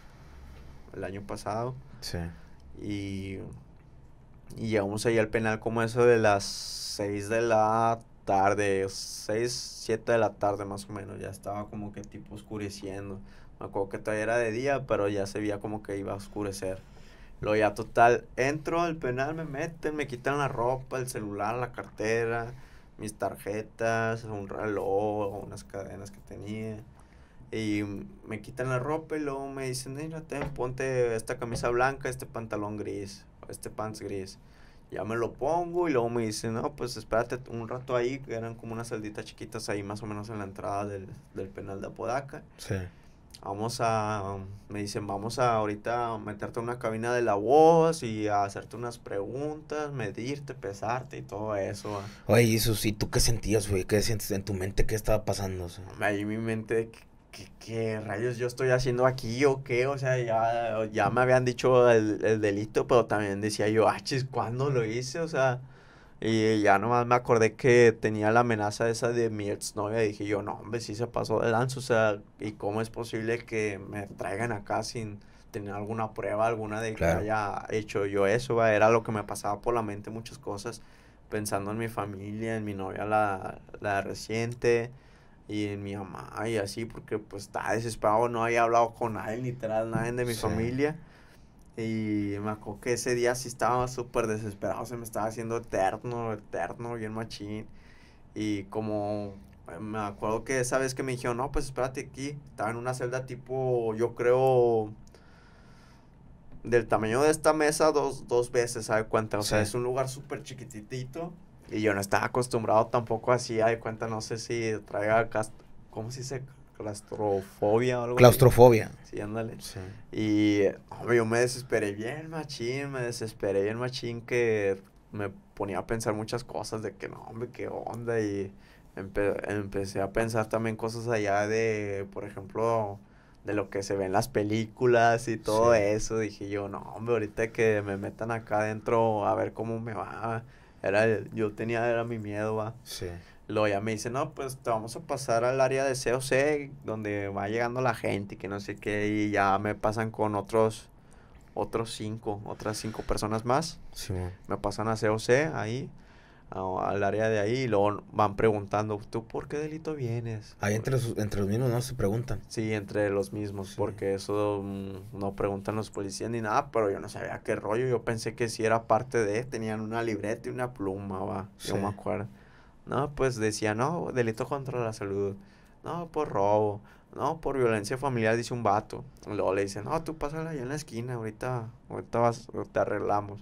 el año pasado. Sí. Y, y llegamos ahí al penal como eso de las 6 de la tarde, 6, 7 de la tarde más o menos. Ya estaba como que tipo oscureciendo. Me acuerdo que todavía era de día, pero ya se veía como que iba a oscurecer. Lo ya total, entro al penal, me meten, me quitan la ropa, el celular, la cartera mis tarjetas, un reloj, unas cadenas que tenía. Y me quitan la ropa y luego me dicen, mira, ponte esta camisa blanca, este pantalón gris, este pants gris. Ya me lo pongo y luego me dicen, no, pues espérate un rato ahí, que eran como unas salditas chiquitas ahí más o menos en la entrada del, del penal de Apodaca. Sí vamos a, me dicen, vamos a ahorita meterte en una cabina de la voz y a hacerte unas preguntas, medirte, pesarte y todo eso. Oye, eso ¿y tú qué sentías, güey? ¿Qué sientes en tu mente? ¿Qué estaba pasando? Ahí en mi mente, ¿qué, ¿qué, rayos yo estoy haciendo aquí o qué? O sea, ya, ya me habían dicho el, el delito, pero también decía yo, ah, chis, ¿cuándo lo hice? O sea... Y ya nomás me acordé que tenía la amenaza esa de mi exnovia. Y dije yo, no, hombre, sí se pasó de lanza. O sea, ¿y cómo es posible que me traigan acá sin tener alguna prueba, alguna de que haya hecho yo eso? Era lo que me pasaba por la mente muchas cosas. Pensando en mi familia, en mi novia, la, la reciente y en mi mamá y así, porque pues estaba desesperado, no había hablado con nadie, literal, nadie de mi familia. Y me acuerdo que ese día sí estaba súper desesperado, se me estaba haciendo eterno, eterno, bien machín. Y como eh, me acuerdo que esa vez que me dijeron, no, pues espérate aquí, estaba en una celda tipo, yo creo, del tamaño de esta mesa dos, dos veces, ¿sabes cuenta O sea, es un lugar súper chiquitito Y yo no estaba acostumbrado tampoco así, ¿sabe cuenta? No sé si traiga, ¿cómo se dice? claustrofobia o algo Claustrofobia. Sí, ándale. Sí. Y hombre, yo me desesperé bien machín, me desesperé bien machín que me ponía a pensar muchas cosas de que no, hombre, qué onda y empecé a pensar también cosas allá de, por ejemplo, de lo que se ve en las películas y todo eso. Dije yo, no, hombre, ahorita que me metan acá adentro a ver cómo me va. Era, yo tenía, era mi miedo, va. Sí lo ya me dice, no, pues te vamos a pasar al área de COC, donde va llegando la gente y que no sé qué, y ya me pasan con otros, otros cinco, otras cinco personas más. Sí. Me pasan a COC ahí, al área de ahí, y luego van preguntando, ¿tú por qué delito vienes? Ahí entre los, entre los mismos no se preguntan. Sí, entre los mismos, porque eso mm, no preguntan los policías ni nada, pero yo no sabía qué rollo, yo pensé que si era parte de, tenían una libreta y una pluma, va, yo me acuerdo. No, pues decía, no, delito contra la salud. No, por robo. No, por violencia familiar, dice un vato. Luego le dice, no, tú pásala allá en la esquina, ahorita, ahorita vas, te arreglamos.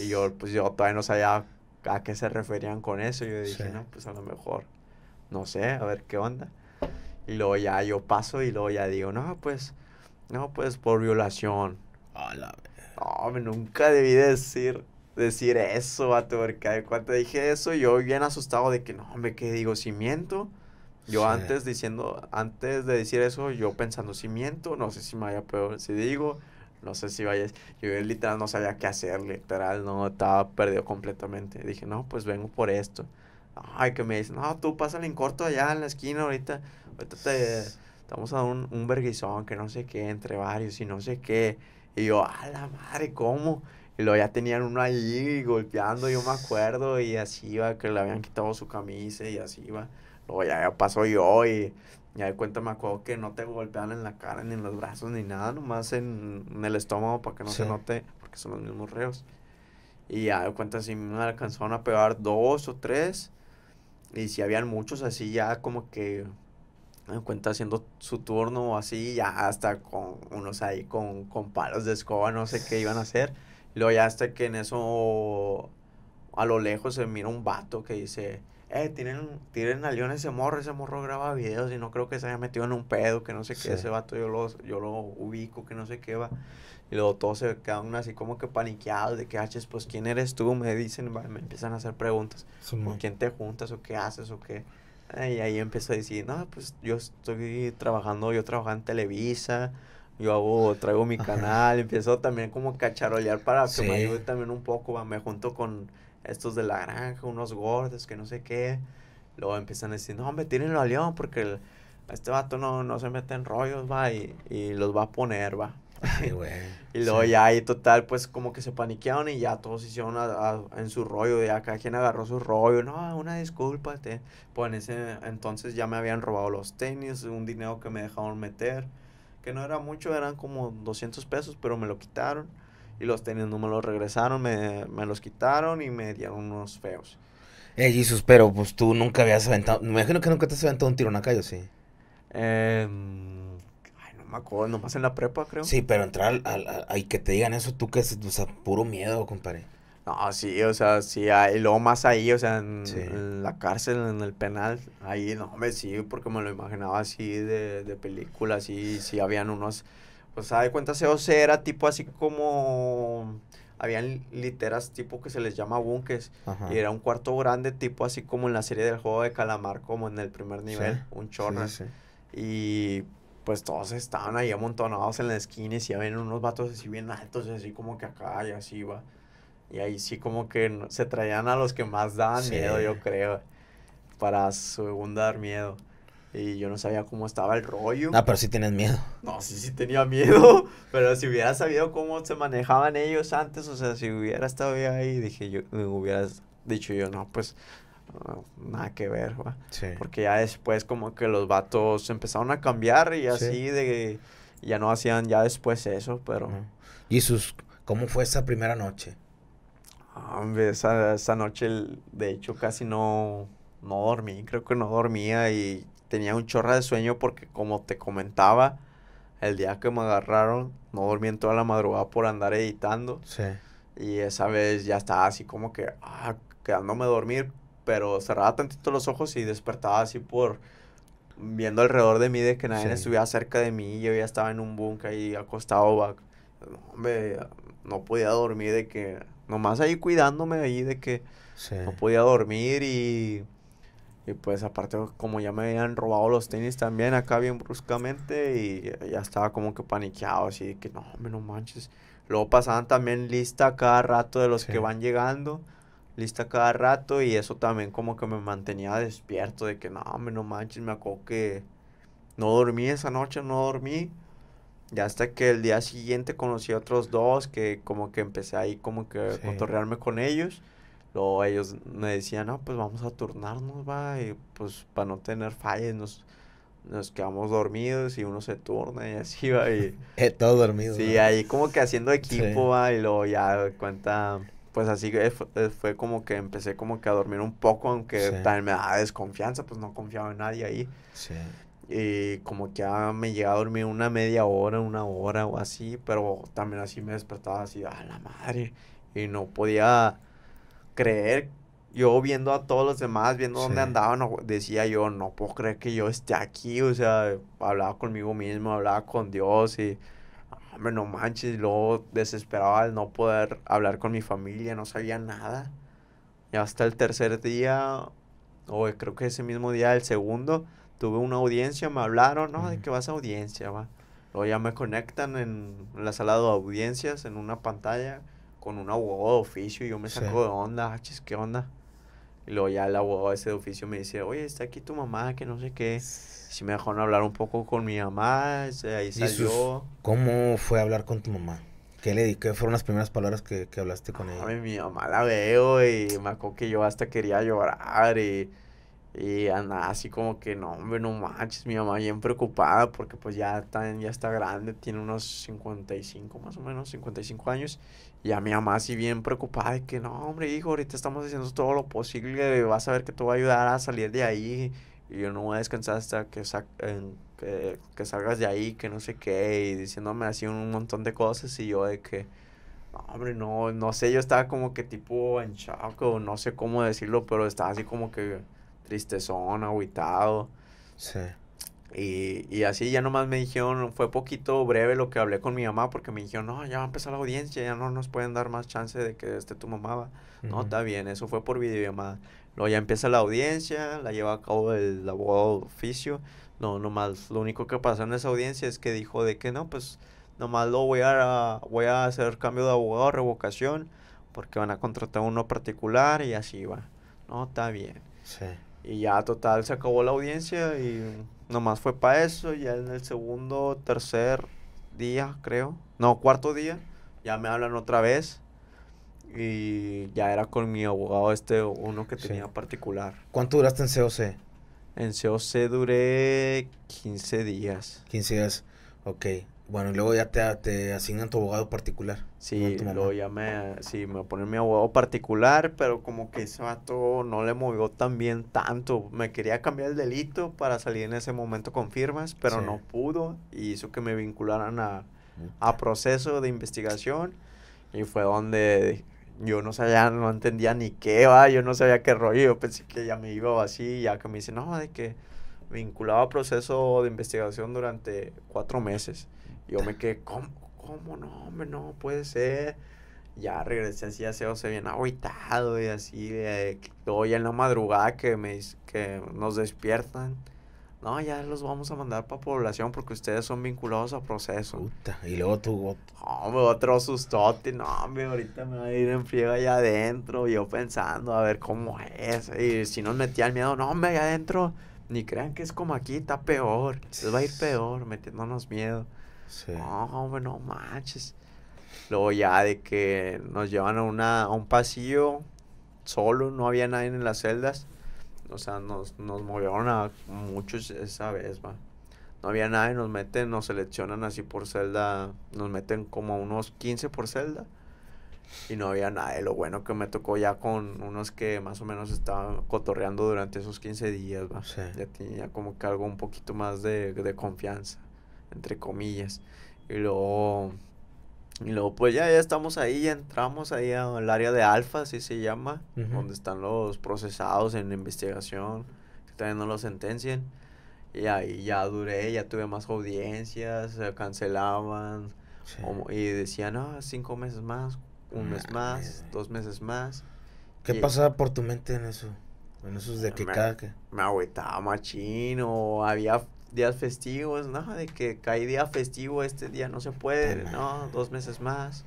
Y yo, pues yo todavía no sabía a qué se referían con eso. Yo dije, no, pues a lo mejor, no sé, a ver qué onda. Y luego ya yo paso y luego ya digo, no, pues, no, pues por violación. No, nunca debí decir decir eso, vato, porque cuando dije eso, yo bien asustado de que no, hombre, ¿qué digo? Si miento. Yo antes diciendo, antes de decir eso, yo pensando si miento, no sé si me vaya peor, si digo, no sé si vaya... Yo literal no sabía qué hacer, literal, no, estaba perdido completamente. Dije, no, pues vengo por esto. Ay, que me dicen, no, tú pásale en corto allá en la esquina ahorita, ahorita te, estamos a un, un verguizón que no sé qué, entre varios y no sé qué. Y yo, a la madre, ¿cómo? Y luego ya tenían uno allí golpeando, yo me acuerdo, y así iba, que le habían quitado su camisa y así iba. Luego ya, pasó yo y ya de cuenta me acuerdo que no te golpeaban en la cara, ni en los brazos, ni nada, nomás en, el estómago para que no se note, porque son los mismos reos. Y ya de cuenta si me alcanzaron a pegar dos o tres, y si habían muchos así ya como que en cuenta haciendo su turno o así, ya hasta con unos ahí con, con palos de escoba, no sé qué iban a hacer. Luego ya hasta que en eso a lo lejos se mira un vato que dice, eh, tienen, tienen a León ese morro, ese morro graba videos y no creo que se haya metido en un pedo, que no sé qué, ese vato yo lo, yo lo ubico, que no sé qué va. Y luego todos se quedan así como que paniqueados de que, haces ah, pues quién eres tú, me dicen, me empiezan a hacer preguntas, ¿con quién te juntas o qué haces o qué? Eh, y ahí empiezo a decir, no, pues yo estoy trabajando, yo trabajo en Televisa, yo hago, traigo mi canal, empiezo también como a cacharolear para que me ayude también un poco, me junto con estos de la granja, unos gordos que no sé qué, luego empiezan a decir, no, hombre, tírenlo al León porque este vato no, no se mete en rollos, va, y, los va a poner, va. y luego ya, ahí total, pues como que se paniquearon y ya todos hicieron en su rollo, de cada quien agarró su rollo, no, una disculpa, pues en ese entonces ya me habían robado los tenis, un dinero que me dejaron meter que no era mucho, eran como 200 pesos, pero me lo quitaron. Y los tenis no me los regresaron, me, los quitaron y me dieron unos feos. Eh, Jesús, pero pues tú nunca habías aventado, me imagino que nunca te has aventado un tirón en la ¿sí? Em, ay, no me acuerdo, nomás en la prepa, creo. Sí, pero entrar al, al, que te digan eso, tú que es, puro miedo, compadre. No, sí, o sea, sí, hay, lo más ahí, o sea, en, la cárcel, en el penal, ahí, no, me sí, porque me lo imaginaba así de, de película, así, sí, habían unos, pues sea, de cuenta era tipo así como, habían literas tipo que se les llama bunkers, y era un cuarto grande tipo así como en la serie del juego de calamar, como en el primer nivel, un chorro, y pues todos estaban ahí amontonados en la esquina y si habían unos vatos así bien altos, así como que acá y así va. Y ahí sí como que se traían a los que más daban miedo, yo creo, para según dar miedo. Y yo no sabía cómo estaba el rollo. Ah, pero sí tienes miedo. No, sí, sí tenía miedo. Pero si hubiera sabido cómo se manejaban ellos antes, o sea, si hubiera estado ahí, dije yo, me hubieras dicho yo, no, pues uh, nada que ver, ¿va? Sí. Porque ya después como que los vatos empezaron a cambiar y así de... Ya no hacían ya después eso, pero... ¿Y sus... ¿Cómo fue esa primera noche? Ah, hombre, esa, noche, de hecho, casi no, no dormí, creo que no dormía y tenía un chorra de sueño porque como te comentaba, el día que me agarraron, no dormí en toda la madrugada por andar editando. Sí. Y esa vez ya estaba así como que, ah, quedándome a dormir, pero cerraba tantito los ojos y despertaba así por viendo alrededor de mí de que nadie estuviera cerca de mí. Yo ya estaba en un búnker ahí acostado no podía dormir de que, nomás ahí cuidándome ahí de que no podía dormir y, y pues aparte como ya me habían robado los tenis también acá bien bruscamente y ya estaba como que paniqueado así de que no, me no manches. Luego pasaban también lista cada rato de los que van llegando, lista cada rato y eso también como que me mantenía despierto de que no, me no manches, me acuerdo que no dormí esa noche, no dormí. Ya hasta que el día siguiente conocí a otros dos que como que empecé ahí como que a cotorrearme con ellos. Luego ellos me decían, no, pues vamos a turnarnos, va, y pues para no tener falles nos, nos quedamos dormidos y uno se turna y así va. Y, eh, Todos dormidos. Sí, ahí como que haciendo equipo, va, y luego ya cuenta, pues así eh, fue, como que empecé como que a dormir un poco, aunque también me daba desconfianza, pues no confiaba en nadie ahí. Sí. Y eh, como que ya ah, me llega a dormir una media hora, una hora o así, pero también así me despertaba así, a la madre. Y no podía creer, yo viendo a todos los demás, viendo dónde andaban, decía yo, no puedo creer que yo esté aquí, o sea, hablaba conmigo mismo, hablaba con Dios y, hombre, no manches, luego desesperaba al no poder hablar con mi familia, no sabía nada. Y hasta el tercer día, o creo que ese mismo día, el segundo, tuve una audiencia, me hablaron, no, de que vas a audiencia, va. Luego ya me conectan en la sala de audiencias, en una pantalla, con un abogado de oficio, y yo me saco de onda, achis, ah, ¿qué onda? Y luego ya el abogado ese de oficio me dice, oye, está aquí tu mamá, que no sé qué. Si me dejaron hablar un poco con mi mamá, este, ahí salió. ¿Cómo fue hablar con tu mamá? ¿Qué le di? ¿Qué fueron las primeras palabras que, hablaste con ella? Ay, mi mamá la veo y me acuerdo que yo hasta quería llorar y y andaba así como que, no, hombre, no manches, mi mamá bien preocupada porque pues ya está, ya está grande, tiene unos 55 más o menos, 55 años. Y a mi mamá así bien preocupada de que, no, hombre, hijo, ahorita estamos haciendo todo lo posible, vas a ver que te va a ayudar a salir de ahí. Y yo no voy a descansar hasta que, que, que, salgas de ahí, que no sé qué, y diciéndome así un montón de cosas. Y yo de que, hombre, no, no sé, yo estaba como que tipo en shock no sé cómo decirlo, pero estaba así como que tristezón, aguitado. Sí. Y, así ya nomás me dijeron, fue poquito breve lo que hablé con mi mamá porque me dijeron, no, ya va a empezar la audiencia, ya no nos pueden dar más chance de que esté tu mamá. No, está bien, eso fue por videollamada. Luego ya empieza la audiencia, la lleva a cabo el abogado oficio. No, nomás lo único que pasó en esa audiencia es que dijo de que no, pues nomás lo voy a, voy a hacer cambio de abogado, revocación, porque van a contratar uno particular y así va. No, está bien. Sí. Y ya total, se acabó la audiencia y nomás fue para eso. Ya en el segundo, tercer día, creo. No, cuarto día, ya me hablan otra vez. Y ya era con mi abogado este, uno que tenía particular. ¿Cuánto duraste en COC? En COC duré 15 días. 15 días, ok. Bueno, y luego ya te, asignan tu abogado particular. Sí, luego ya me, sí, me ponen mi abogado particular, pero como que ese vato no le movió tan bien tanto. Me quería cambiar el delito para salir en ese momento con firmas, pero no pudo y hizo que me vincularan a, proceso de investigación y fue donde yo no sabía, no entendía ni qué, va, yo no sabía qué rollo, pensé que ya me iba así, ya que me dice, no, de que vinculado a proceso de investigación durante cuatro meses. Yo me quedé, ¿cómo? ¿Cómo no, hombre? No puede ser. Ya regresé así se bien aguitado y así, de, en la madrugada que, me, que nos despiertan. No, ya los vamos a mandar para población porque ustedes son vinculados a proceso. Puta, y luego tú... me otro sustote. No, hombre, ahorita me va a ir en friega allá adentro. Yo pensando, a ver cómo es. Y si nos metía el miedo, no, me allá adentro. Ni crean que es como aquí, está peor. Les va a ir peor, metiéndonos miedo. No, hombre, no manches. Luego ya de que nos llevan a, una, un pasillo solo, no había nadie en las celdas. O sea, nos, nos movieron a muchos esa vez, No había nadie, nos meten, nos seleccionan así por celda, nos meten como unos 15 por celda. Y no había nadie. Lo bueno que me tocó ya con unos que más o menos estaban cotorreando durante esos 15 días, Ya tenía como que algo un poquito más de confianza entre comillas. Y luego, y luego pues ya, ya estamos ahí, ya entramos ahí al área de alfa, así se llama, donde están los procesados en investigación, que todavía no los sentencien. Y ahí ya duré, ya tuve más audiencias, se cancelaban. y decían, no, cinco meses más, un mes más, dos meses más. ¿Qué pasaba por tu mente en eso? En esos de que me, cada que... Me agüitaba machino, había días festivos, ¿no? De que cae día festivo, este día no se puede, ¿no? Dos meses más.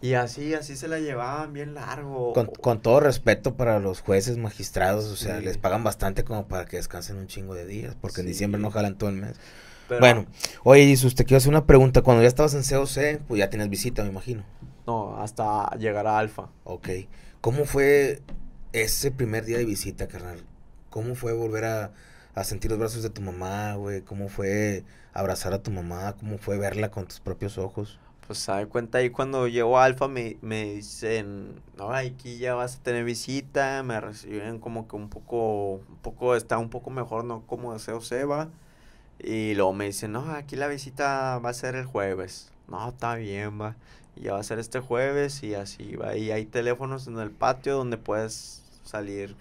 Y así, así se la llevaban bien largo. Con, todo respeto para los jueces, magistrados, o sea, les pagan bastante como para que descansen un chingo de días, porque en diciembre no jalan todo el mes. bueno, oye, si usted quiero hacer una pregunta. Cuando ya estabas en COC, pues ya tienes visita, me imagino. No, hasta llegar a Alfa. Ok. ¿Cómo fue ese primer día de visita, carnal? ¿Cómo fue volver a, a sentir los brazos de tu mamá, güey? ¿Cómo fue abrazar a tu mamá? ¿Cómo fue verla con tus propios ojos? Pues ¿sabes? cuenta ahí cuando llego Alfa me, me dicen, no, aquí ya vas a tener visita, me reciben como que un poco, un poco, está un poco mejor, no como deseo Seba. Y luego me dicen, no, aquí la visita va a ser el jueves. No, está bien, va. ya va a ser este jueves y así va. Y hay teléfonos en el patio donde puedes salir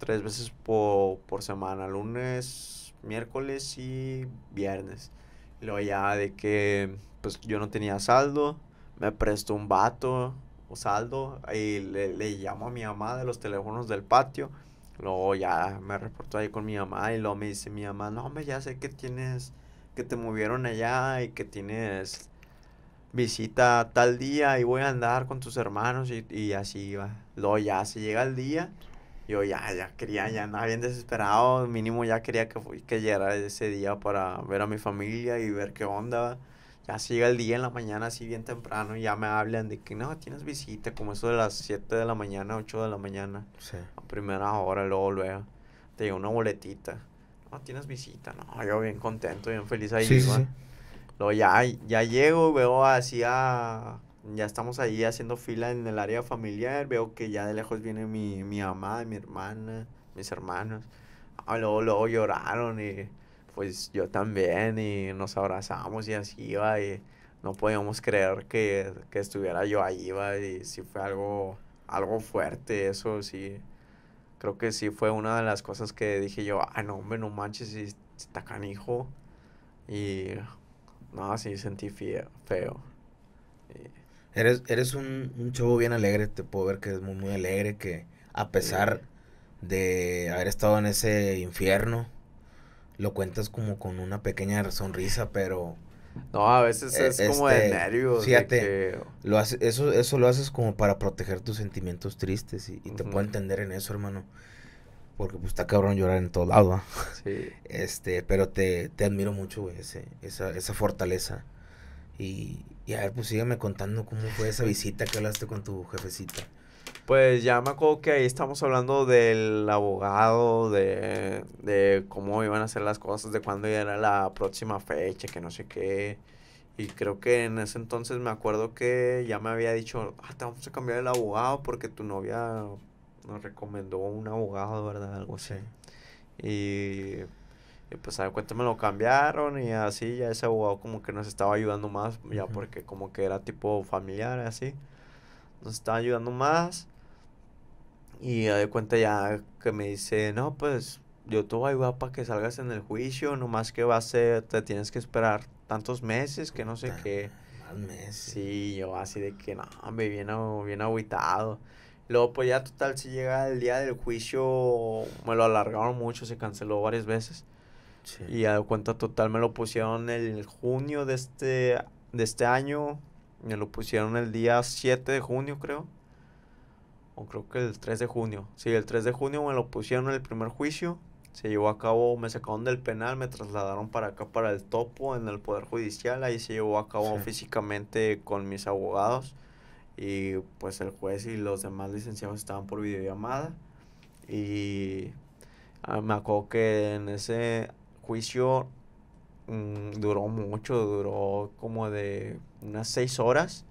tres veces por, semana, lunes, miércoles y viernes. luego ya de que pues yo no tenía saldo, me prestó un vato o saldo y le, llamo a mi mamá de los teléfonos del patio. Luego ya me reportó ahí con mi mamá y luego me dice mi mamá, no hombre, ya sé que tienes, que te movieron allá y que tienes visita tal día y voy a andar con tus hermanos y, y así va. Luego ya se llega el día yo ya, ya quería, ya andaba bien desesperado, mínimo ya quería que, que llegara ese día para ver a mi familia y ver qué onda. Ya se llega el día en la mañana así bien temprano y ya me hablan de que no, tienes visita, como eso de las 7 de la mañana, 8 de la mañana. Sí. A primera hora, luego, luego. Te llega una boletita. No, tienes visita, no, yo bien contento, bien feliz ahí. Sí, sí, luego ya, ya llego, veo así a ya estamos ahí haciendo fila en el área familiar, veo que ya de lejos viene mi, mi mamá, mi hermana, mis hermanos. Ah, luego, lloraron y pues yo también y nos abrazamos y así iba y no podíamos creer que, que estuviera yo ahí iba y sí fue algo, algo fuerte eso, sí. Creo que sí fue una de las cosas que dije yo, ah, no, hombre, no manches, está canijo. Y no, sí sentí feo. Eres, eres un, un chavo bien alegre, te puedo ver que eres muy, muy alegre, que a pesar de haber estado en ese infierno, lo cuentas como con una pequeña sonrisa, pero... No, a veces e, es como de este, nervios. Fíjate, de que... lo hace, eso, eso lo haces como para proteger tus sentimientos tristes y, te puedo entender en eso, hermano. Porque pues está cabrón llorar en todo lado. Sí. Este, pero te, te admiro mucho, güey, ese, esa, esa fortaleza. Y, y a ver, pues sígueme contando cómo fue esa visita que hablaste con tu jefecita. Pues ya me acuerdo que ahí estamos hablando del abogado, de, cómo iban a hacer las cosas, de cuándo era la próxima fecha, que no sé qué. Y creo que en ese entonces me acuerdo que ya me había dicho, ah, te vamos a cambiar el abogado porque tu novia nos recomendó un abogado, ¿verdad? Algo así. Y y pues a cuenta me lo cambiaron y así, ya ese abogado como que nos estaba ayudando más, ya porque como que era tipo familiar y así. Nos estaba ayudando más. Y de cuenta ya que me dice, no, pues yo te voy a ayudar para que salgas en el juicio, nomás que va a ser, te tienes que esperar tantos meses, que no sé qué. Más meses. Sí, yo así de que, no, me viene bien aguitado. Luego, pues ya total, si llega el día del juicio, me lo alargaron mucho, se canceló varias veces. Y a cuenta total me lo pusieron el junio de este, de este año. Me lo pusieron el día 7 de junio, creo. O creo que el 3 de junio. Sí, el 3 de junio me lo pusieron en el primer juicio. Se llevó a cabo, me sacaron del penal, me trasladaron para acá, para el topo, en el Poder Judicial. Ahí se llevó a cabo físicamente con mis abogados. Y pues el juez y los demás licenciados estaban por videollamada. Y ah, me acuerdo que en ese juicio mm, duró mucho, duró como de unas seis horas.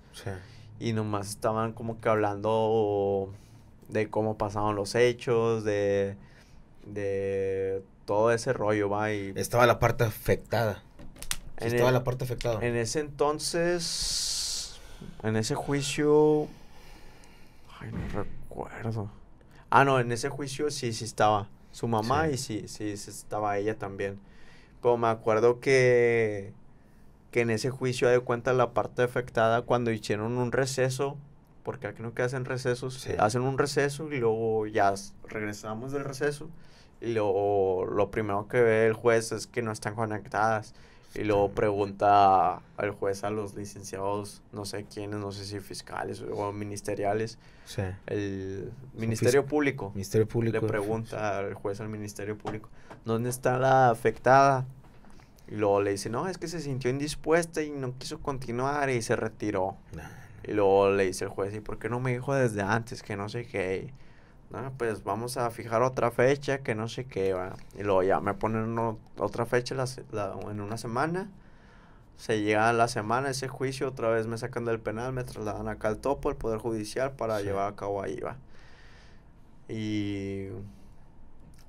Y nomás estaban como que hablando de cómo pasaban los hechos, de, de todo ese rollo, va. Y estaba la parte afectada. estaba la parte afectada. En ese entonces, en ese juicio, ay, no recuerdo. Ah, no, en ese juicio sí, sí estaba su mamá y sí, sí, estaba ella también. como me acuerdo que, que en ese juicio de cuenta la parte afectada cuando hicieron un receso, porque aquí no que hacen recesos, hacen un receso y luego ya regresamos del receso y luego lo primero que ve el juez es que no están conectadas. Y luego pregunta al juez a los licenciados, no sé quiénes, no sé si fiscales o ministeriales. El Ministerio Público. Ministerio Público. Le pregunta al juez al Ministerio Público, ¿dónde está la afectada? Y luego le dice, no, es que se sintió indispuesta y no quiso continuar y se retiró. Y luego le dice el juez, ¿y por qué no me dijo desde antes que no sé qué? Ah, pues vamos a fijar otra fecha, que no sé qué, va. Y luego ya me ponen otra fecha en una semana. Se llega la semana ese juicio, otra vez me sacan del penal, me trasladan acá al topo, el Poder Judicial, para llevar a cabo ahí, va. Y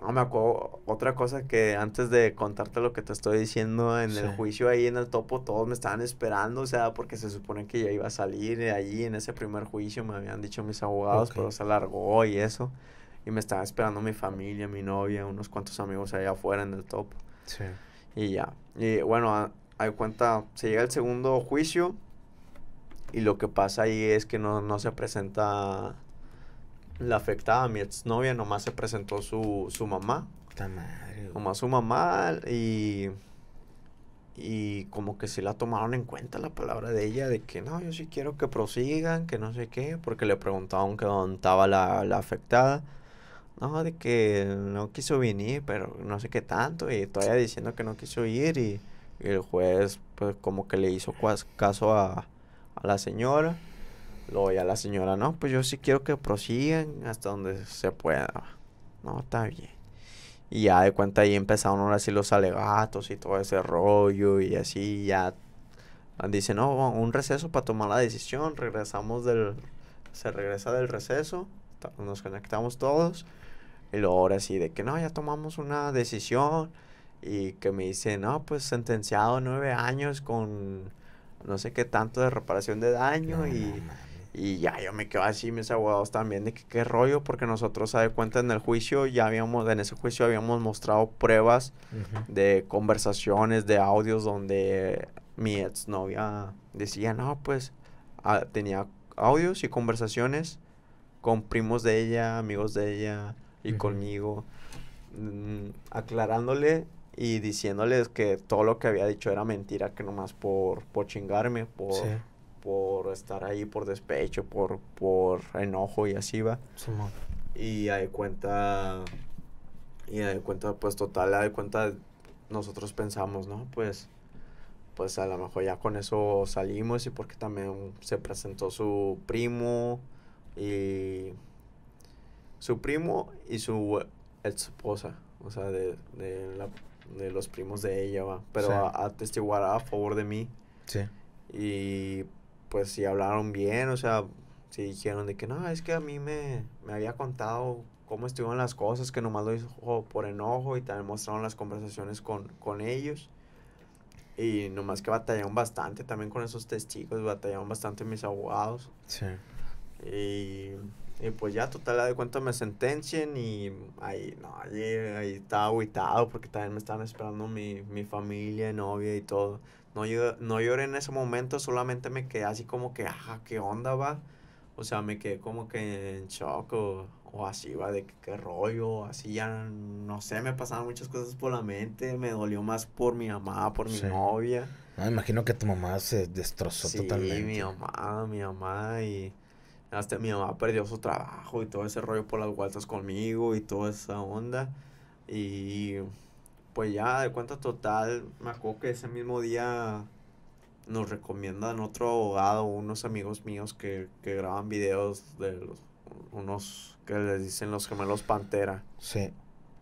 no me acuerdo, otra cosa que antes de contarte lo que te estoy diciendo en el juicio ahí en el topo, todos me estaban esperando, o sea, porque se supone que ya iba a salir de allí en ese primer juicio, me habían dicho mis abogados, pero se alargó y eso. Y me estaban esperando mi familia, mi novia, unos cuantos amigos allá afuera en el topo. Sí. Y ya. Y bueno, hay cuenta, se llega el segundo juicio y lo que pasa ahí es que no, no se presenta la afectada, mi exnovia, nomás se presentó su, su mamá. como Nomás su mamá y... Y como que sí la tomaron en cuenta la palabra de ella, de que no, yo sí quiero que prosigan, que no sé qué, porque le preguntaron que dónde estaba la, la afectada. No, de que no quiso venir, pero no sé qué tanto, y todavía diciendo que no quiso ir, y, el juez pues como que le hizo caso a, a la señora. Luego ya la señora, no, pues yo sí quiero que prosigan hasta donde se pueda. No, está bien. Y ya de cuenta ahí empezaron ahora sí los alegatos y todo ese rollo y así ya. Dice, no, un receso para tomar la decisión. Regresamos del... Se regresa del receso. Nos conectamos todos. Y luego ahora sí, de que no, ya tomamos una decisión. Y que me dice, no, pues sentenciado nueve años con no sé qué tanto de reparación de daño y... Y ya yo me quedo así, mis abogados también, de que qué rollo, porque nosotros, a de cuenta, en el juicio, ya habíamos, en ese juicio habíamos mostrado pruebas de conversaciones, de audios donde mi exnovia decía, no, pues ah, tenía audios y conversaciones con primos de ella, amigos de ella y conmigo, mm, aclarándole y diciéndoles que todo lo que había dicho era mentira, que nomás por, chingarme, por por estar ahí por despecho, por, por enojo y así va. y hay cuenta, y hay cuenta, pues total, de cuenta, nosotros pensamos, ¿no? Pues, pues a lo mejor ya con eso salimos y porque también se presentó su primo y su primo y su esposa, o sea, de, de, la, de los primos de ella, va, pero a, a, testiguar a favor de mí. Sí. Y pues sí hablaron bien, o sea, sí dijeron de que no, es que a mí me, me había contado cómo estuvieron las cosas, que nomás lo hizo por enojo y también mostraron las conversaciones con, con ellos. Y nomás que batallaron bastante también con esos testigos, batallaron bastante mis abogados. Sí. Y, pues ya, total, la de cuenta me sentencien y ahí, no, ahí ahí estaba aguitado porque también me estaban esperando mi, mi familia, novia y todo. No, no lloré en ese momento, solamente me quedé así como que, ajá, ah, ¿qué onda va? O sea, me quedé como que en shock o, así va, de qué rollo, así ya, no sé, me pasaban muchas cosas por la mente, me dolió más por mi mamá, por mi novia. No, imagino que tu mamá se destrozó totalmente. Sí, mi mamá, mi mamá y hasta mi mamá perdió su trabajo y todo ese rollo por las vueltas conmigo y toda esa onda. Y pues ya de cuenta total, me acuerdo que ese mismo día nos recomiendan otro abogado, unos amigos míos que, que graban videos de unos que les dicen los gemelos Pantera. Sí.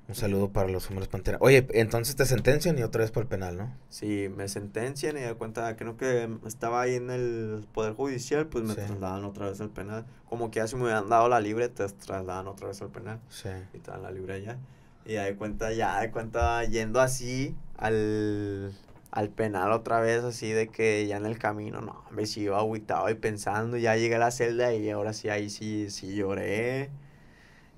Un saludo para los gemelos Pantera. Oye, entonces te sentencian y otra vez por el penal, ¿no? Sí, me sentencian y de cuenta que no que estaba ahí en el Poder Judicial, pues me trasladan otra vez al penal. Como que ya si me hubieran dado la libre, te trasladan otra vez al penal. Sí. Y te dan la libre allá. Y da de cuenta, ya de cuenta, yendo así al, penal otra vez, así de que ya en el camino, no, me sigo iba agüitado y pensando, ya llegué a la celda y ahora sí, ahí sí, sí lloré.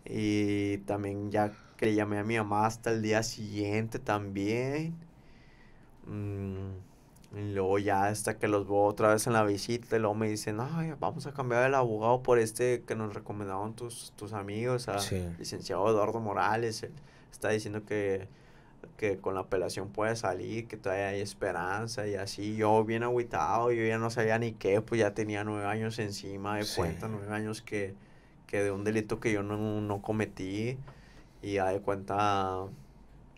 Y también ya que le llamé a mi mamá hasta el día siguiente también. Mm, y luego ya hasta que los veo otra vez en la visita, y luego me dicen, Ay, vamos a cambiar el abogado por este que nos recomendaron tus, tus amigos, el licenciado Eduardo Morales, el, está diciendo que, con la apelación puede salir, que todavía hay esperanza y así. Yo bien agüitado, yo ya no sabía ni qué, pues ya tenía nueve años encima de cuenta, nueve años que, que, de un delito que yo no, cometí y ya de cuenta,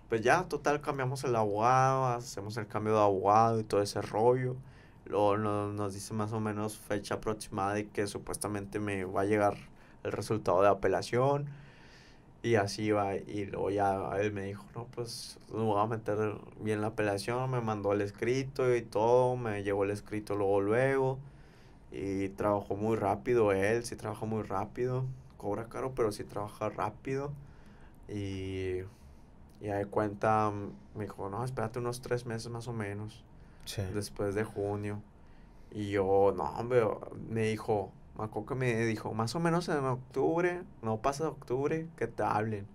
pues ya, total, cambiamos el abogado, hacemos el cambio de abogado y todo ese rollo. Luego nos, nos dice más o menos fecha aproximada y que supuestamente me va a llegar el resultado de apelación y así iba, y luego ya él me dijo, no, pues no voy a meter bien la apelación, me mandó el escrito y todo, me llegó el escrito luego, luego, y trabajó muy rápido él, sí trabajó muy rápido, cobra caro, pero sí trabaja rápido, y, y de cuenta, mm, me dijo, no, espérate unos tres meses más o menos, después de junio, y yo, no, hombre, me dijo, me que me dijo, más o menos en octubre, no pasa de octubre, que te hablen.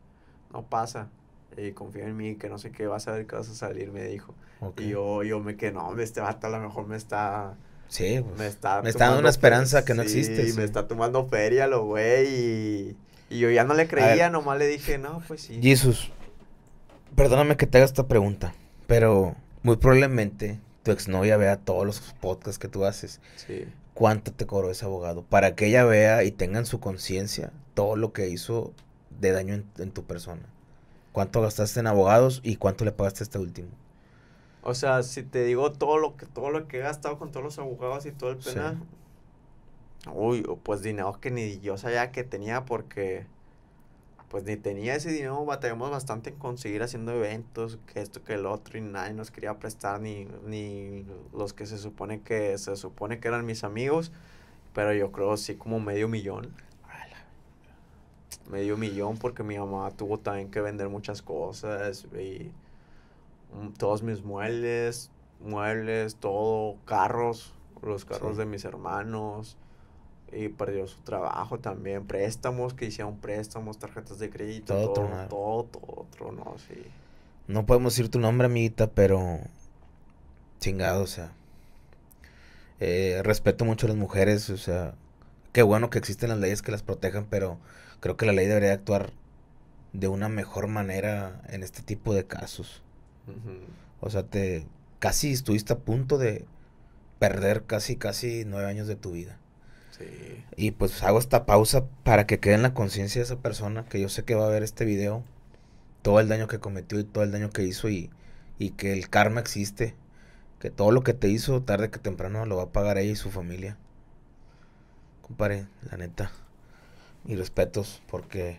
No pasa. Y confía en mí, que no sé qué, vas a ver qué vas a salir, me dijo. Y yo, yo me que no, este vato a lo mejor me está... Sí, pues, me está, me está dando una esperanza que no existe. Sí, me está tomando feria lo güey y, y, yo ya no le creía, nomás le dije, no, pues sí. Jesús, perdóname que te haga esta pregunta, pero muy probablemente tu exnovia vea todos los podcasts que tú haces. Sí cuánto te cobró ese abogado, para que ella vea y tenga en su conciencia todo lo que hizo de daño en, tu persona. ¿Cuánto gastaste en abogados y cuánto le pagaste a este último? O sea, si te digo todo lo que todo lo que he gastado con todos los abogados y todo el penal. Uy, pues dinero que ni yo sabía que tenía porque pues ni tenía ese dinero, batallamos bastante en conseguir haciendo eventos, que esto, que el otro, y nadie nos quería prestar, ni, ni los que se supone que se supone que eran mis amigos, pero yo creo sí como medio millón. Medio millón porque mi mamá tuvo también que vender muchas cosas y mm, todos mis muebles, muebles, todo, carros, los carros de mis hermanos y perdió su trabajo también, préstamos, que hicieron préstamos, tarjetas de crédito, todo, todo, todo, no, sí. No podemos decir tu nombre, amiguita, pero chingado, o sea. Eh, respeto mucho a las mujeres, o sea, qué bueno que existen las leyes que las protejan, pero creo que la ley debería actuar de una mejor manera en este tipo de casos. O sea, te casi estuviste a punto de perder casi, casi nueve años de tu vida. Y pues hago esta pausa para que quede en la conciencia de esa persona que yo sé que va a ver este video, todo el daño que cometió y todo el daño que hizo y, que el karma existe, que todo lo que te hizo tarde que temprano lo va a pagar ella y su familia. Compare, la neta. Y respetos porque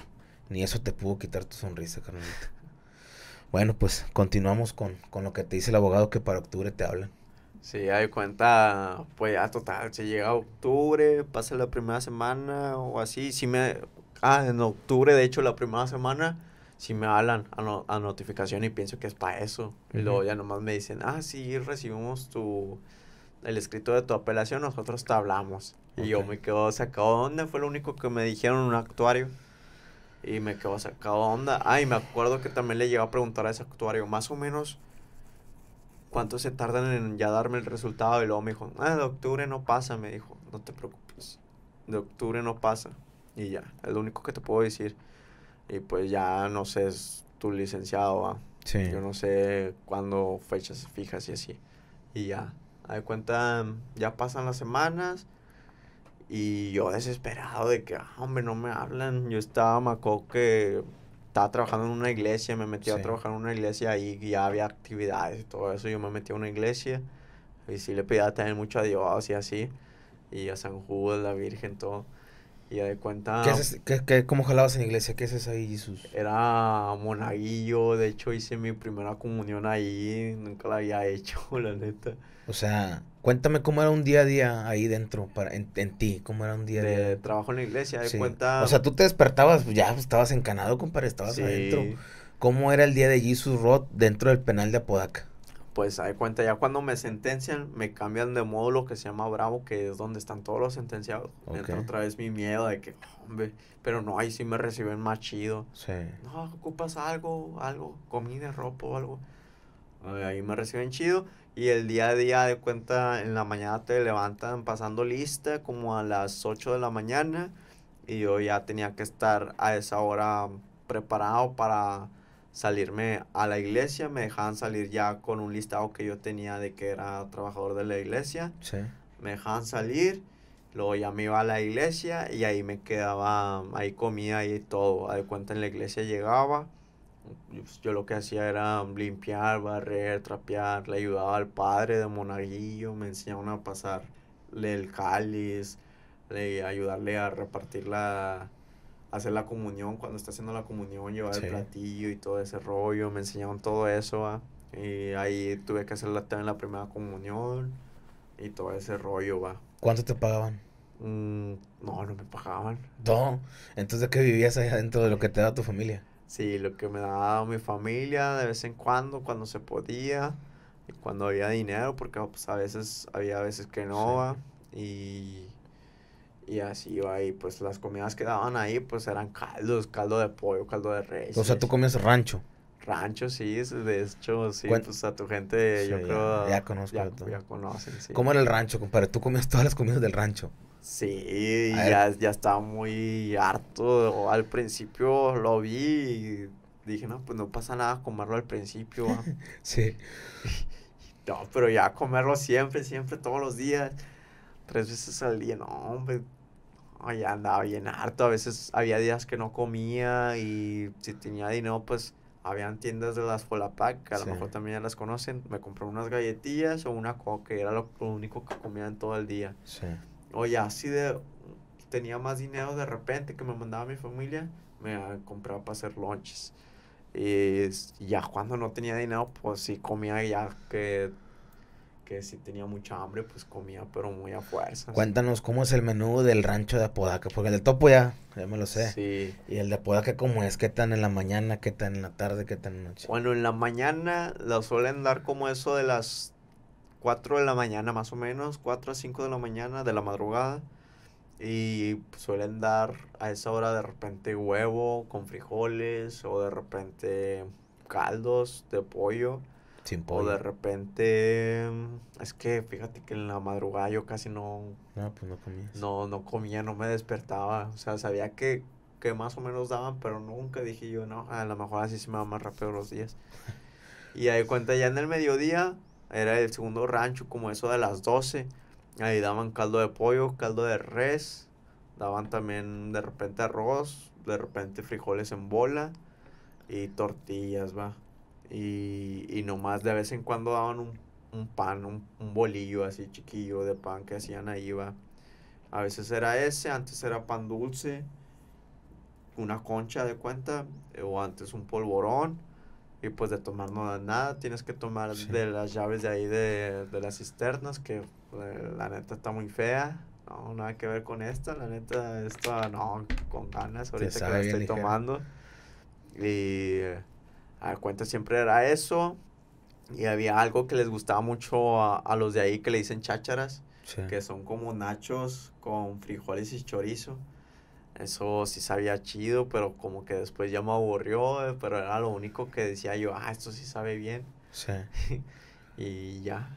ni eso te pudo quitar tu sonrisa, carnalita. Bueno, pues continuamos con, con lo que te dice el abogado que para octubre te hablan. Sí, hay cuenta, pues ya total, se llega a octubre, pasa la primera semana o así, si me... Ah, en octubre, de hecho, la primera semana, si me hablan a, a notificación y pienso que es para eso. Y luego ya nomás me dicen, ah, sí, recibimos tu... El escrito de tu apelación, nosotros te hablamos. Y yo me quedo sacado onda, fue lo único que me dijeron un actuario. Y me quedo sacado onda. Ah, y me acuerdo que también le llegó a preguntar a ese actuario, más o menos ¿cuánto se tardan en ya darme el resultado? Y luego me dijo, ah, de octubre no pasa, me dijo, no te preocupes, de octubre no pasa. Y ya, es lo único que te puedo decir. Y pues ya no sé, es tu licenciado, ¿va? Sí. Yo no sé cuándo fechas fijas y así. Y ya, a de cuenta, ya pasan las semanas. Y yo desesperado de que, ah, hombre, no me hablan. Yo estaba, maco que estaba trabajando en una iglesia, me metí a trabajar en una iglesia y ya había actividades y todo eso. Yo me metí a una iglesia y sí le pedía tener mucho a Dios y así, y a San Judas, la Virgen, todo. Y de cuenta. ¿Qué es qué, qué, ¿Cómo jalabas en iglesia? ¿Qué es ahí, Jesús? Era monaguillo, de hecho hice mi primera comunión ahí, nunca la había hecho, la neta. O sea, Cuéntame cómo era un día a día ahí dentro, para, en, ti, cómo era un día de día. trabajo en la iglesia, de cuenta. O sea, tú te despertabas, pues, ya pues, estabas encanado, compadre, estabas adentro. ¿Cómo era el día de Jesus Roth dentro del penal de Apodaca? Pues, de cuenta, ya cuando me sentencian, me cambian de módulo que se llama Bravo, que es donde están todos los sentenciados. otra vez mi miedo de que, hombre, pero no, ahí sí me reciben más chido. Sí. No, ocupas algo, algo, comida, ropa o algo. Ahí me reciben chido y el día a día de cuenta, en la mañana te levantan pasando lista como a las 8 de la mañana. Y yo ya tenía que estar a esa hora preparado para salirme a la iglesia. Me dejaban salir ya con un listado que yo tenía de que era trabajador de la iglesia. Sí. Me dejaban salir. Luego ya me iba a la iglesia y ahí me quedaba, ahí comía y todo. de cuenta en la iglesia llegaba pues, yo lo que hacía era limpiar, barrer, trapear, le ayudaba al padre de Monaguillo, me enseñaban a pasarle el cáliz, le, ayudarle a repartir la, hacer la comunión, cuando está haciendo la comunión, llevar el platillo y todo ese rollo, me enseñaron todo eso, y ahí tuve que hacer la, la primera comunión y todo ese rollo, va. ¿Cuánto te pagaban? Mm, no, no me pagaban. No, entonces ¿qué vivías ahí adentro de lo que te da tu familia? Sí, lo que me daba mi familia de vez en cuando, cuando se podía, y cuando había dinero, porque pues, a veces había veces que no y, y así iba. ahí, pues las comidas que daban ahí, pues eran caldos, caldo de pollo, caldo de res. O sea, tú comías rancho. Rancho, sí, de hecho, sí, pues a tu gente, yo creo. Ya, conocen, ¿Cómo era el rancho, compadre? ¿Tú comías todas las comidas del rancho? Sí, ya, estaba muy harto. Al principio lo vi y dije, no, pues no pasa nada comerlo al principio. sí. No, pero ya comerlo siempre, siempre, todos los días. Tres veces al día, no, hombre. ya andaba bien harto. A veces había días que no comía y si tenía dinero, pues había tiendas de las Folapac, que a lo mejor también ya las conocen. Me compré unas galletillas o una coca, que era lo, único que comía en todo el día. Sí. O ya así de tenía más dinero de repente que me mandaba mi familia, me compraba para hacer lunches. Y ya cuando no tenía dinero, pues sí comía ya que, que si tenía mucha hambre, pues comía, pero muy a fuerza. Cuéntanos cómo es el menú del rancho de Apodaca, porque el de Topo ya, ya me lo sé. Sí. Y el de Apodaca, ¿cómo es? ¿Qué tan en la mañana? ¿Qué tan en la tarde? ¿Qué tan en la noche? Bueno, en la mañana la suelen dar como eso de las 4 de la mañana más o menos, 4 a 5 de la mañana de la madrugada. Y suelen dar a esa hora de repente huevo con frijoles o de repente caldos de pollo. Sin O de repente. Es que fíjate que en la madrugada yo casi no. No, pues no comía. No, no comía, no me despertaba. O sea, sabía que, más o menos daban, pero nunca dije yo, no, a lo mejor así se me va más rápido los días. y ahí cuenta, ya en el mediodía era el segundo rancho, como eso de las 12. Ahí daban caldo de pollo, caldo de res, daban también de repente arroz, de repente frijoles en bola y tortillas, va. Y, nomás de vez en cuando daban un, pan, un, un, bolillo así chiquillo de pan que hacían ahí, va. A veces era ese, antes era pan dulce, una concha de cuenta, o antes un polvorón y pues de tomar no da nada, tienes que tomar de las llaves de ahí de, las cisternas, que pues, la neta está muy fea. No, nada que ver con esta, la neta, esta no, con ganas, ahorita que la estoy tomando. Y a cuenta siempre era eso. Y había algo que les gustaba mucho a, los de ahí que le dicen chácharas, que son como nachos con frijoles y chorizo. Eso sí sabía chido, pero como que después ya me aburrió, eh, pero era lo único que decía yo, ah, esto sí sabe bien. Sí. y ya.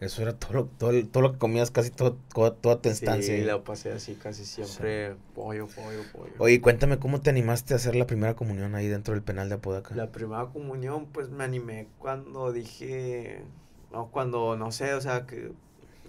Eso era todo lo, todo, lo que comías, casi todo, toda, tu estancia Sí, ¿eh? la pasé así casi siempre, pollo, pollo, pollo. Oye, cuéntame, ¿cómo te animaste a hacer la primera comunión ahí dentro del penal de Apodaca? La primera comunión, pues me animé cuando dije, no, cuando, no sé, o sea, que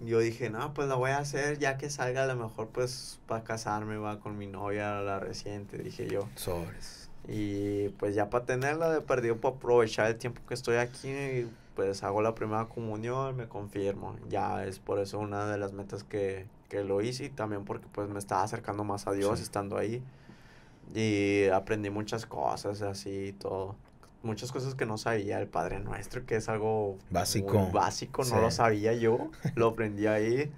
yo dije, no, pues la voy a hacer ya que salga a lo mejor pues para casarme, va con mi novia, la reciente, dije yo. Sobres. Y pues ya para tenerla de perdido, para aprovechar el tiempo que estoy aquí, pues hago la primera comunión, me confirmo. Ya es por eso una de las metas que, lo hice y también porque pues me estaba acercando más a Dios estando ahí. Y aprendí muchas cosas así y todo muchas cosas que no sabía el Padre Nuestro, que es algo básico, básico no lo sabía yo, lo aprendí ahí,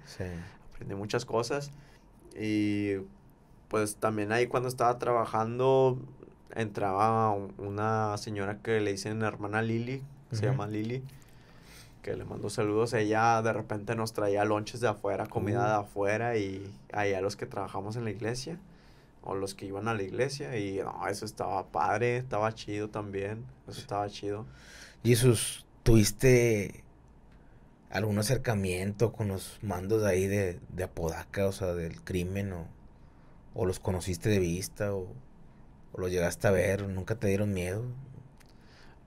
aprendí muchas cosas y pues también ahí cuando estaba trabajando entraba una señora que le dicen hermana Lili, se llama Lili, que le mandó saludos, ella de repente nos traía lonches de afuera, comida uh. de afuera y ahí a los que trabajamos en la iglesia o los que iban a la iglesia y no, ah, eso estaba padre, estaba chido también, eso estaba chido. Jesús, ¿tuviste algún acercamiento con los mandos de ahí de, de, Apodaca, o sea, del crimen, o, los conociste de vista, o, o los llegaste a ver, nunca te dieron miedo?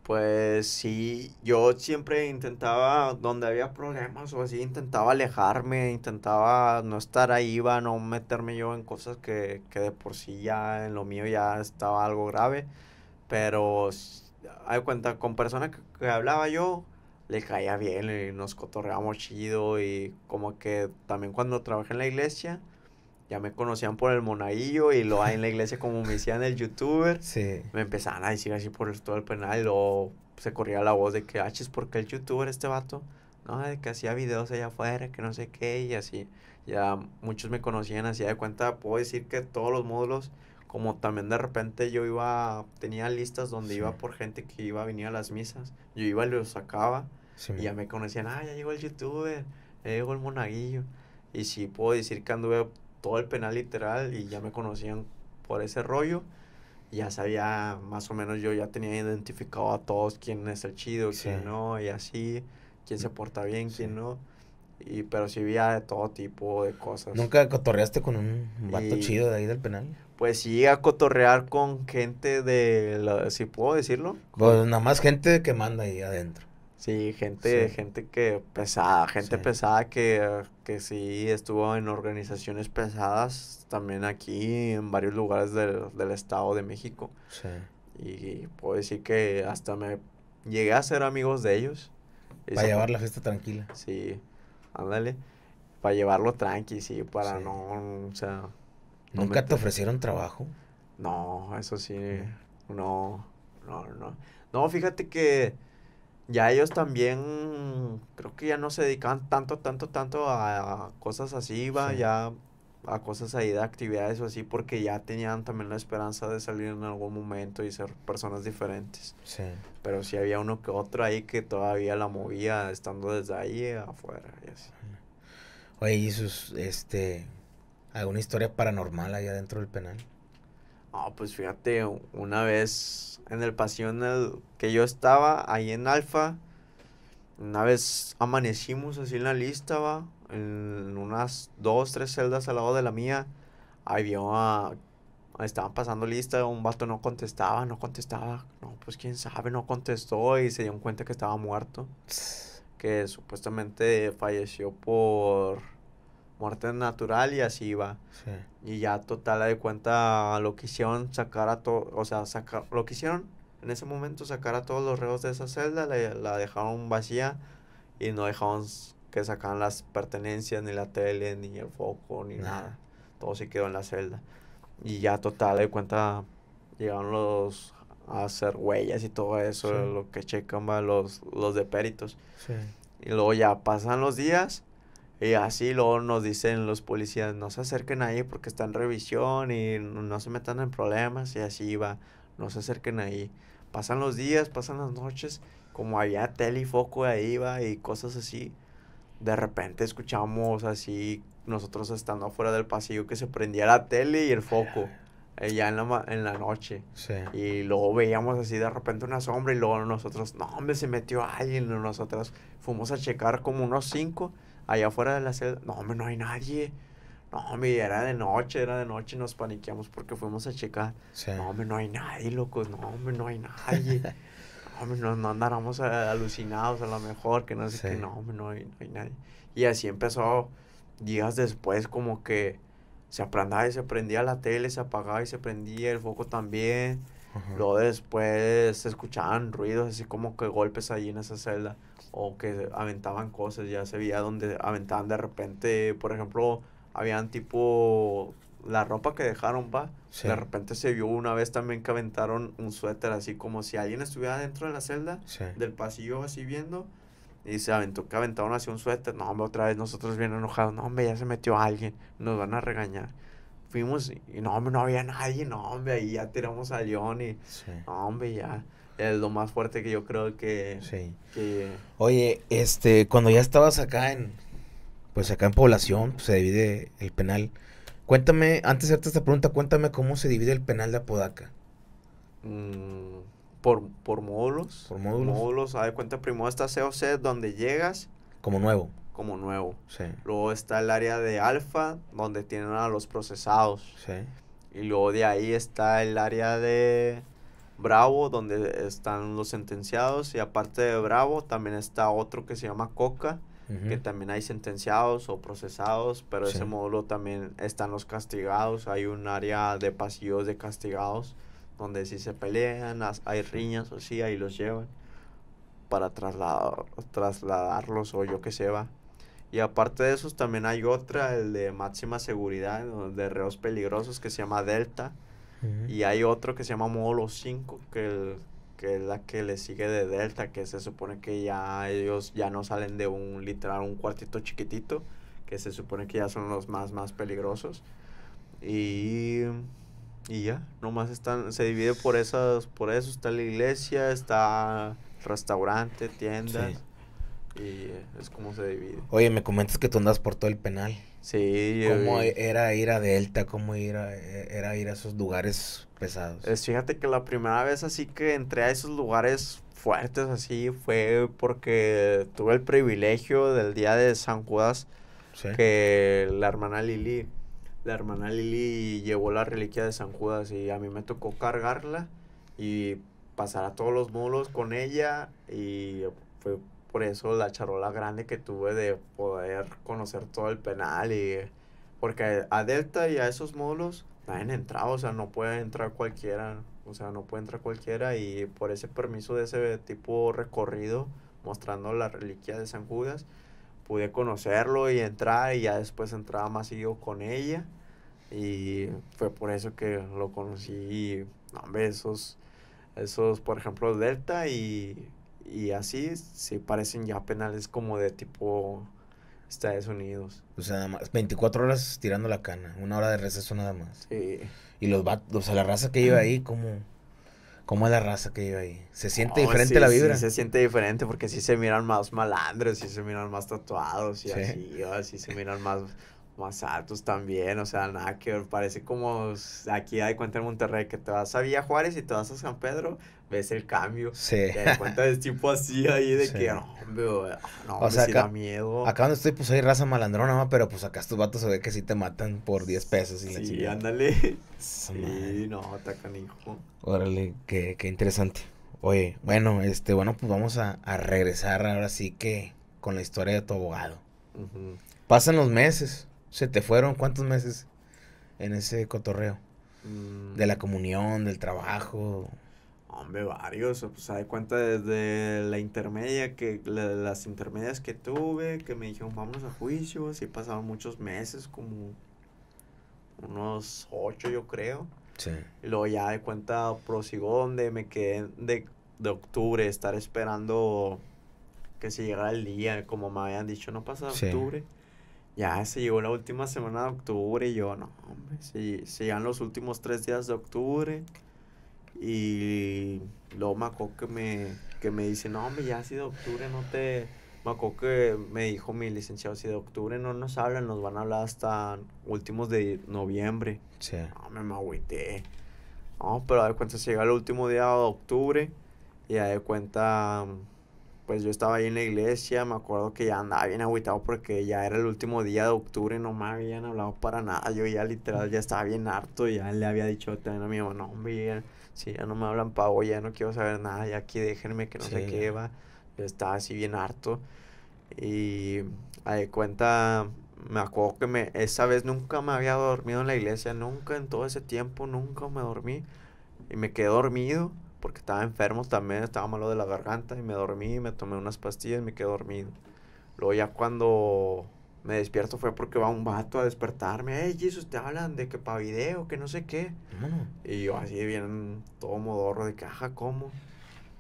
Pues sí, yo siempre intentaba, donde había problemas o así, intentaba alejarme, intentaba no estar ahí, iba no meterme yo en cosas que, que de por sí ya en lo mío ya estaba algo grave. Pero hay cuenta, con personas que, hablaba yo, le caía bien y nos cotorreamos chido y como que también cuando trabajé en la iglesia, ya me conocían por el monaguillo y lo hay en la iglesia como me decían el youtuber. Sí. Me empezaban a decir así por todo el penal y luego se corría la voz de que, ah, es porque el youtuber este vato, no, de que hacía videos allá afuera, que no sé qué y así. Ya muchos me conocían así de cuenta, puedo decir que todos los módulos, como también de repente yo iba, tenía listas donde iba por gente que iba a venir a las misas, yo iba y los sacaba sí. y ya me conocían, ah, ya llegó el youtuber, ya llegó el monaguillo. Y sí puedo decir que anduve todo el penal literal y ya me conocían por ese rollo. Ya sabía, más o menos yo ya tenía identificado a todos quién es el chido, quién no, y así, quién se porta bien, quién no. Y, pero sí había de todo tipo de cosas. ¿Nunca cotorreaste con un vato chido de ahí del penal? Pues sí, a cotorrear con gente de, si puedo decirlo. Pues nada más gente que manda ahí adentro. Sí, gente, gente que pesada, gente pesada que sí estuvo en organizaciones pesadas, también aquí en varios lugares del, Estado de México. Sí. Y puedo decir que hasta me llegué a ser amigos de ellos. Para llevar la fiesta tranquila. Sí, ándale. Para llevarlo tranqui, sí, para no, o sea... ¿Nunca te ofrecieron trabajo? No, eso sí, no, no, no. No, fíjate que ya ellos también, creo que ya no se dedicaban tanto, tanto, tanto a, cosas así, va, ya a cosas ahí de actividades o así, porque ya tenían también la esperanza de salir en algún momento y ser personas diferentes. Sí. Pero sí había uno que otro ahí que todavía la movía estando desde ahí afuera y así. Oye, ¿y sus, este, alguna historia paranormal allá dentro del penal? Ah, pues fíjate, una vez en el el que yo estaba, ahí en Alfa. Una vez amanecimos así en la lista, va. En unas dos, tres celdas al lado de la mía. Ahí vio a. Estaban pasando lista, un vato no contestaba, no contestaba. No, pues quién sabe, no contestó y se dio cuenta que estaba muerto. Que supuestamente falleció por muerte natural y así va. Y ya total de cuenta lo que hicieron sacar a todo, o sea, sacar, lo que hicieron en ese momento sacar a todos los reos de esa celda, la, dejaron vacía y no dejaron que sacaran las pertenencias, ni la tele, ni el foco, ni nada. Todo se quedó en la celda. Y ya total de cuenta llegaron los a hacer huellas y todo eso, lo que checan los, los de peritos. Y luego ya pasan los días y así luego nos dicen los policías, no se acerquen ahí porque está en revisión y no se metan en problemas y así va, no se acerquen ahí. Pasan los días, pasan las noches, como había tele y foco ahí va y cosas así. De repente escuchamos así, nosotros estando afuera del pasillo, que se prendía la tele y el foco. Eh, ya en la, en la noche. Y luego veíamos así de repente una sombra y luego nosotros, no hombre, se metió alguien. Nosotros fuimos a checar como unos cinco allá afuera de la celda, no, hombre, no hay nadie. No, hombre, era de noche, era de noche, nos paniqueamos porque fuimos a checar. No, hombre, no hay nadie, locos, no, hombre, no hay nadie. no, hombre, no, andáramos eh, alucinados a lo mejor, que no sé qué, no, hombre, no hay, nadie. Y así empezó días después como que se aprendía y se prendía la tele, se apagaba y se prendía el foco también. Luego después se escuchaban ruidos, así como que golpes allí en esa celda, o que aventaban cosas, ya se veía donde aventaban de repente, por ejemplo, habían tipo la ropa que dejaron, va. De repente se vio una vez también que aventaron un suéter, así como si alguien estuviera dentro de la celda, del pasillo, así viendo. Y se aventó que aventaron así un suéter. No, hombre, otra vez nosotros bien enojados. No, hombre, ya se metió alguien. Nos van a regañar fuimos y no, hombre, no había nadie, no, hombre, ahí ya tiramos a Johnny no, hombre, ya. Es lo más fuerte que yo creo que, sí. Oye, este, cuando ya estabas acá en, pues acá en población, pues, se divide el penal. Cuéntame, antes de hacerte esta pregunta, cuéntame cómo se divide el penal de Apodaca. Mm, por, por módulos. Por módulos. Módulos, a de cuenta, primero está COC, donde llegas. Como nuevo como nuevo. Luego está el área de alfa, donde tienen a los procesados. Y luego de ahí está el área de Bravo, donde están los sentenciados. Y aparte de Bravo, también está otro que se llama Coca, que también hay sentenciados o procesados, pero ese módulo también están los castigados. Hay un área de pasillos de castigados, donde si se pelean, hay riñas o sí, ahí los llevan para trasladarlos o yo que se va. Y aparte de esos también hay otra, el de máxima seguridad, de reos peligrosos, que se llama Delta. Y hay otro que se llama Módulo 5, que, que es la que le sigue de Delta, que se supone que ya ellos ya no salen de un literal, un cuartito chiquitito, que se supone que ya son los más, más peligrosos. Y, y ya, nomás están, se divide por esas, por eso está la iglesia, está restaurante, tiendas. Y es como se divide. Oye, me comentas que tú andas por todo el penal. Sí. ¿Cómo eh, era ir a Delta? como ir era ir a esos lugares pesados? fíjate que la primera vez así que entré a esos lugares fuertes así fue porque tuve el privilegio del día de San Judas que la hermana Lili, la hermana Lili llevó la reliquia de San Judas y a mí me tocó cargarla y pasar a todos los mulos con ella y fue por eso la charola grande que tuve de poder conocer todo el penal y porque a Delta y a esos módulos nadie entraba, o sea, no puede entrar cualquiera, o sea, no puede entrar cualquiera y por ese permiso de ese tipo recorrido mostrando la reliquia de San Judas, pude conocerlo y entrar y ya después entraba más yo con ella y fue por eso que lo conocí y, hombre, esos, por ejemplo, Delta y y así se parecen ya penales como de tipo Estados Unidos. O sea, nada más, 24 horas tirando la cana, una hora de receso nada más. Sí. Y los vatos, o sea, la raza que lleva ahí, como... ¿Cómo es la raza que lleva ahí? ¿Se siente diferente la vibra? se siente diferente porque sí se miran más malandros, sí se miran más tatuados y así, se miran más, más altos también, o sea, nada que parece como aquí hay cuenta en Monterrey que te vas a Villa Juárez y te vas a San Pedro, ves el cambio. Sí. Te das cuenta de tipo así ahí de que, no, hombre, no, o da miedo. Acá donde estoy, pues hay raza malandrona, pero pues acá estos vatos se ve que sí te matan por 10 pesos. Y sí, ándale. Sí, no, atacan hijo. Órale, qué, qué interesante. Oye, bueno, este, bueno, pues vamos a, regresar ahora sí que con la historia de tu abogado. Pasan los meses. Se te fueron cuántos meses en ese cotorreo. Mm. De la comunión, del trabajo. Hombre, varios. Pues, ¿sabes cuenta Desde la intermedia, que las intermedias que tuve, que me dijeron, vamos a juicio. Sí, pasaron muchos meses, como unos ocho, yo creo. Sí. Y luego ya de cuenta prosigó donde me quedé de, de octubre, estar esperando que se llegara el día, como me habían dicho, no pasa octubre. Ya se llegó la última semana de octubre y yo, no, hombre, si, si llegan los últimos tres días de octubre y luego me que me, que me dice, no, hombre, ya si de octubre no te... Me que me dijo mi licenciado, si de octubre no nos hablan, nos van a hablar hasta últimos de noviembre. Sí. No, me, me agüité. No, pero de cuenta se llega el último día de octubre y de cuenta, pues yo estaba ahí en la iglesia, me acuerdo que ya andaba bien agüitado porque ya era el último día de octubre, no me habían hablado para nada, yo ya literal ya estaba bien harto, y ya le había dicho también a mi mamá, no, hombre, Sí, ya no me hablan pavo, ya no quiero saber nada, ya aquí déjenme que no sé qué va. Yo estaba así bien harto. Y a de cuenta, me acuerdo que me, esa vez nunca me había dormido en la iglesia, nunca en todo ese tiempo, nunca me dormí. Y me quedé dormido porque estaba enfermo también, estaba malo de la garganta y me dormí, me tomé unas pastillas y me quedé dormido. Luego ya cuando me despierto fue porque va un vato a despertarme. Hey, Jesús te hablan de que pa' video, que no sé qué. Y yo así bien todo modorro de caja, ¿cómo?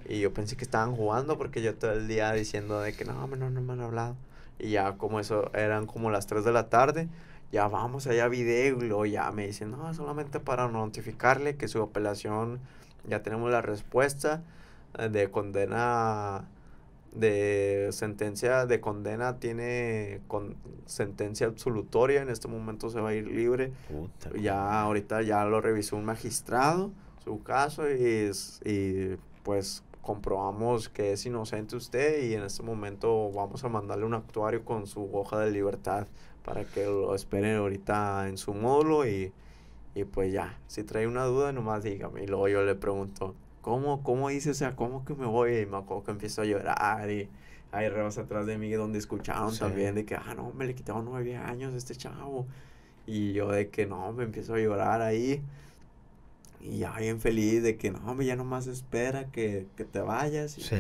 Y yo pensé que estaban jugando porque yo todo el día diciendo de que no, no, no me han hablado. Y ya como eso, eran como las 3 de la tarde, ya vamos allá video ya me dicen, no, solamente para notificarle que su apelación, ya tenemos la respuesta eh, de condena de sentencia de condena tiene sentencia absolutoria en este momento se va a ir libre ya ahorita ya lo revisó un magistrado su caso y, pues comprobamos que es inocente usted y en este momento vamos a mandarle un actuario con su hoja de libertad para que lo esperen ahorita en su módulo y, y pues ya, si trae una duda nomás dígame y luego yo le pregunto, ¿Cómo, cómo dice? O sea, ¿cómo que me voy? Y me acuerdo que empiezo a llorar y hay rebas atrás de mí donde escucharon también de que, ah, no, me le quitaron nueve años a este chavo. Y yo de que no, me empiezo a llorar ahí. Y ya bien feliz de que no, ya nomás espera que, que te vayas. Y, sí.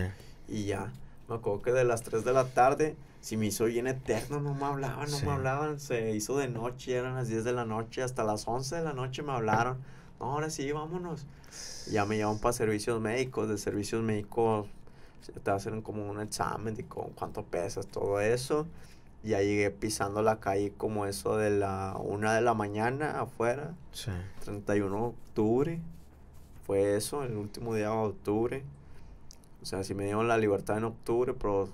y ya, me acuerdo que de las 3 de la tarde, si me hizo bien eterno, no me hablaban, no me hablaban. Se hizo de noche, eran las 10 de la noche, hasta las 11 de la noche me hablaron ahora sí, vámonos. Ya me llevan para servicios médicos, de servicios médicos te hacen como un examen de cuánto pesas, todo eso. y llegué pisando la calle como eso de la una de la mañana afuera. Sí. 31 de octubre. Fue eso, el último día de octubre. O sea, si me dieron la libertad en octubre, pero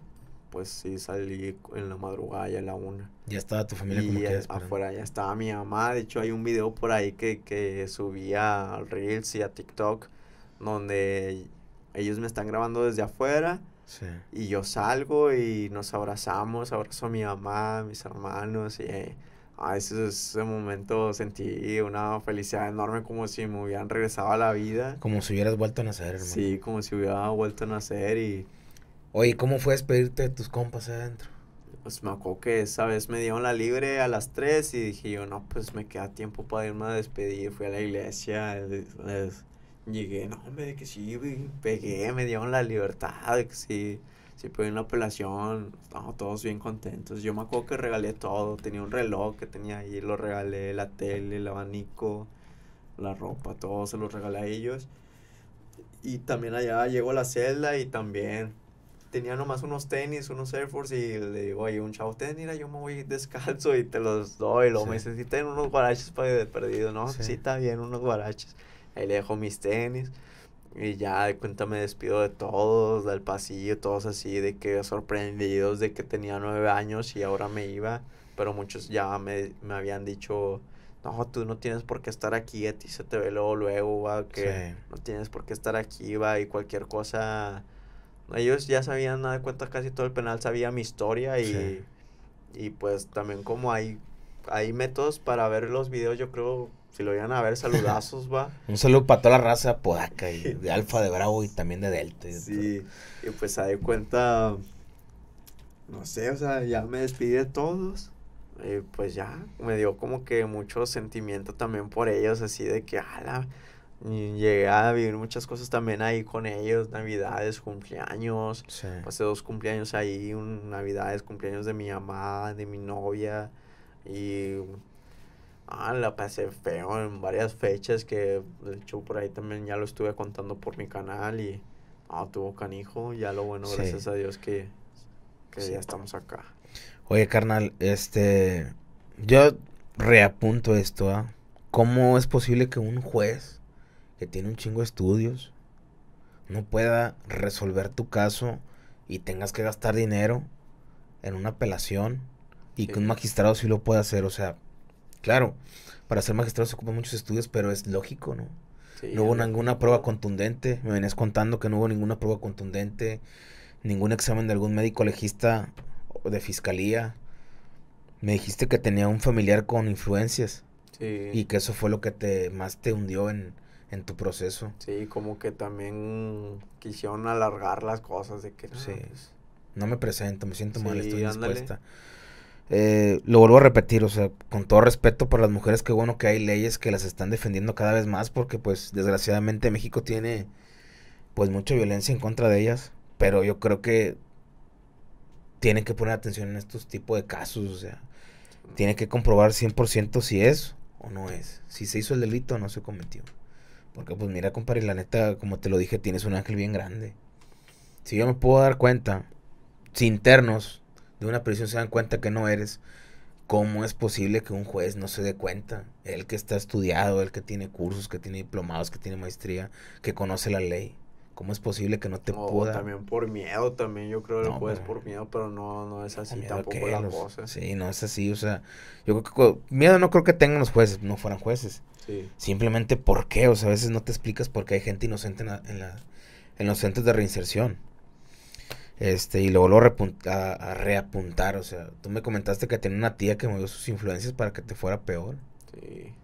pues sí salí en la madrugada ya a la una. Ya estaba tu familia como que afuera ya estaba mi mamá. De hecho, hay un video por ahí que, que subí a Reels y a TikTok donde ellos me están grabando desde afuera. Sí. Y yo salgo y nos abrazamos, abrazo a mi mamá, mis hermanos. Y eh, a ese, ese, momento sentí una felicidad enorme, como si me hubieran regresado a la vida. Como si hubieras vuelto a nacer, Sí, como si hubiera vuelto a nacer y Oye, ¿cómo fue despedirte de tus compas adentro? Pues me acuerdo que esa vez me dieron la libre a las 3 y dije yo, no, pues me queda tiempo para irme a despedir. Fui a la iglesia, llegué, no, hombre, de que sí, pegué, me dieron la libertad, de que sí, sí pedí una apelación, estábamos todos bien contentos. Yo me acuerdo que regalé todo, tenía un reloj que tenía ahí, lo regalé, la tele, el abanico, la ropa, todo se lo regalé a ellos. Y también allá llego la celda y también tenía nomás unos tenis, unos Air Force, y le digo, oye, un chavo, tenis, mira, yo me voy descalzo y te los doy. Lo me unos guaraches para perdido, ¿no? Sí. está bien, unos guaraches. Ahí le dejo mis tenis. Y ya de cuenta me despido de todos, del pasillo, todos así, de que sorprendidos de que tenía nueve años y ahora me iba. Pero muchos ya me, habían dicho, no, tú no tienes por qué estar aquí, a ti se te ve luego, luego, va, que no tienes por qué estar aquí, va, y cualquier cosa ellos ya sabían, nada de cuenta, casi todo el penal sabía mi historia y, pues también como hay, hay métodos para ver los videos, yo creo, si lo iban a ver, saludazos, va. Un saludo para toda la raza podaca y de Alfa, de Bravo y también de Delta. sí, y pues de cuenta, no sé, o sea, ya me despidí de todos. Y eh, pues ya, me dio como que mucho sentimiento también por ellos, así de que, ala, llegué a vivir muchas cosas también ahí con ellos, navidades, cumpleaños. Sí. Pasé dos cumpleaños ahí, navidades, cumpleaños de mi mamá, de mi novia. Y ah, la pasé feo en varias fechas que de hecho por ahí también ya lo estuve contando por mi canal y ah, tuvo canijo. Ya lo bueno, gracias a Dios que, ya estamos acá. Oye, carnal, este... Yo reapunto esto, ¿ah? ¿Cómo es posible que un juez que tiene un chingo de estudios, no pueda resolver tu caso y tengas que gastar dinero en una apelación y que un magistrado sí lo pueda hacer. O sea, claro, para ser magistrado se ocupan muchos estudios, pero es lógico, ¿no? no hubo ninguna prueba contundente. Me venías contando que no hubo ninguna prueba contundente, ningún examen de algún médico legista o de fiscalía. Me dijiste que tenía un familiar con influencias. Y que eso fue lo que te más te hundió en, en tu proceso. Sí, como que también quisieron alargar las cosas de que... Ah, pues". No, me presento, me siento mal, estoy dispuesta eh, lo vuelvo a repetir, o sea, con todo respeto para las mujeres, que bueno que hay leyes que las están defendiendo cada vez más porque pues desgraciadamente México tiene pues mucha violencia en contra de ellas, pero yo creo que tienen que poner atención en estos tipos de casos, o sea, tienen que comprobar 100% si es o no es, si se hizo el delito o no se cometió. Porque pues mira, compadre, la neta, como te lo dije, tienes un ángel bien grande. Si yo me puedo dar cuenta, si internos de una prisión se dan cuenta que no eres, ¿cómo es posible que un juez no se dé cuenta? El que está estudiado, el que tiene cursos, que tiene diplomados, que tiene maestría, que conoce la ley. ¿Cómo es posible que no te pueda? También por miedo, también yo creo que no, puedes por miedo, pero no, no es así tampoco Sí, no es así, o sea, yo creo que miedo no creo que tengan los jueces, no fueran jueces. Sí. Simplemente por qué, o sea, a veces no te explicas por qué hay gente inocente en, la, en, los centros de reinserción. Este, y luego lo a, reapuntar, o sea, tú me comentaste que tenía una tía que movió sus influencias para que te fuera peor. Sí.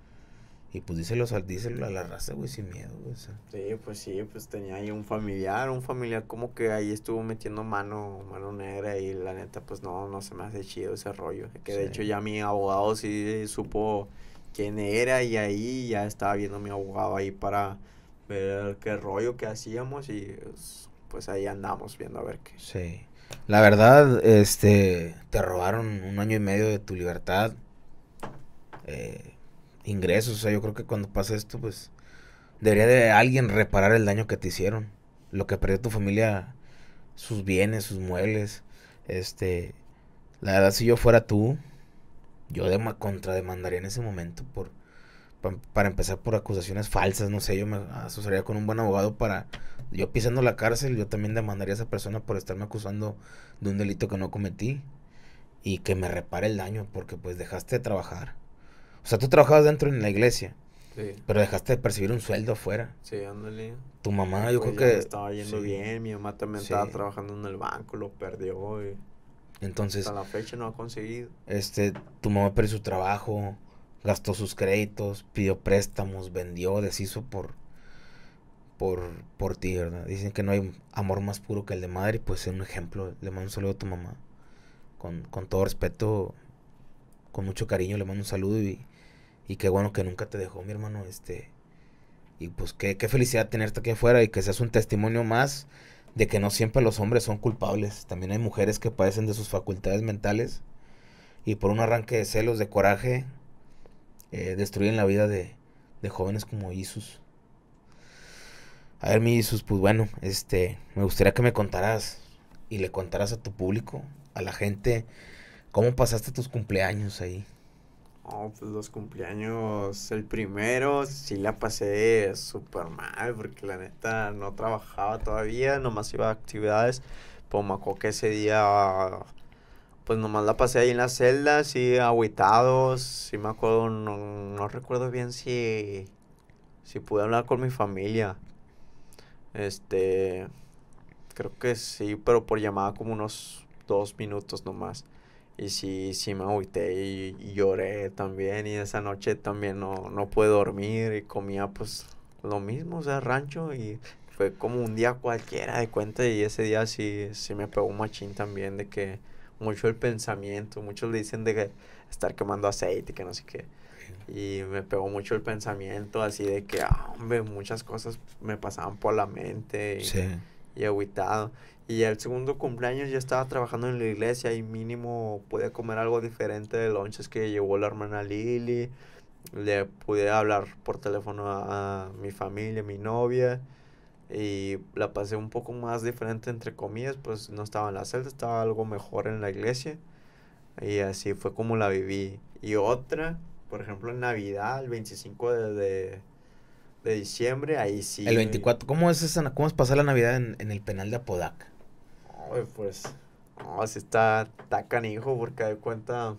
Y pues díselo, díselo a la raza, güey, sin miedo, güey. Sí, pues sí, pues tenía ahí un familiar, un familiar como que ahí estuvo metiendo mano, mano negra y la neta, pues no, no se me hace chido ese rollo. Que de hecho ya mi abogado sí supo quién era y ahí ya estaba viendo a mi abogado ahí para ver qué rollo que hacíamos y pues, pues ahí andamos viendo a ver qué. Sí. La verdad, este, te robaron un año y medio de tu libertad. Eh, ingresos. O sea, yo creo que cuando pasa esto, pues debería de alguien reparar el daño que te hicieron. Lo que perdió tu familia, sus bienes, sus muebles. Este, la verdad, si yo fuera tú, yo contrademandaría en ese momento por para empezar por acusaciones falsas, no sé, yo me asociaría con un buen abogado para yo pisando la cárcel, yo también demandaría a esa persona por estarme acusando de un delito que no cometí y que me repare el daño porque pues dejaste de trabajar o sea, tú trabajabas dentro en la iglesia. Sí. Pero dejaste de percibir un sueldo afuera. Sí, ándale. Tu mamá, yo pues creo que. estaba yendo bien, mi mamá también estaba trabajando en el banco, lo perdió. Y... Entonces. Hasta la fecha no ha conseguido. Este, tu mamá perdió su trabajo, gastó sus créditos, pidió préstamos, vendió, deshizo por. Por, por ti, ¿verdad? Dicen que no hay amor más puro que el de madre, y pues es un ejemplo. Le mando un saludo a tu mamá. Con, con todo respeto, con mucho cariño, le mando un saludo y y qué bueno que nunca te dejó, mi hermano. Este. Y pues qué, felicidad tenerte aquí afuera y que seas un testimonio más de que no siempre los hombres son culpables. También hay mujeres que padecen de sus facultades mentales y por un arranque de celos, de coraje, eh, destruyen la vida de, de jóvenes como Isus. A ver, mi Isus, pues bueno, este, me gustaría que me contaras y le contaras a tu público, a la gente, cómo pasaste tus cumpleaños ahí pues los cumpleaños, el primero sí la pasé súper mal porque la neta no trabajaba todavía, nomás iba a actividades, pues me acuerdo que ese día pues nomás la pasé ahí en la celda, así agüitados sí me acuerdo, no, recuerdo bien si, si pude hablar con mi familia, este, creo que sí, pero por llamada como unos dos minutos nomás. Y sí, sí me agüité y, lloré también. Y esa noche también no, no pude dormir y comía pues lo mismo, o sea, rancho. Y fue como un día cualquiera de cuenta. Y ese día sí, sí me pegó un machín también de que mucho el pensamiento. Muchos le dicen de que estar quemando aceite, que no sé qué. Y me pegó mucho el pensamiento así de que, ah, hombre, muchas cosas me pasaban por la mente. Y, y aguitado. Y el segundo cumpleaños ya estaba trabajando en la iglesia y mínimo pude comer algo diferente de lonches que llevó la hermana Lili. Le pude hablar por teléfono a, mi familia, mi novia. Y la pasé un poco más diferente entre comillas, pues no estaba en la celda, estaba algo mejor en la iglesia. Y así fue como la viví. Y otra, por ejemplo, en Navidad, el 25 de de diciembre, ahí sí. El 24, ¿cómo es, esa, cómo es pasar la Navidad en, el penal de Apodaca? Ay, pues, no, si está, está hijo, porque de cuenta,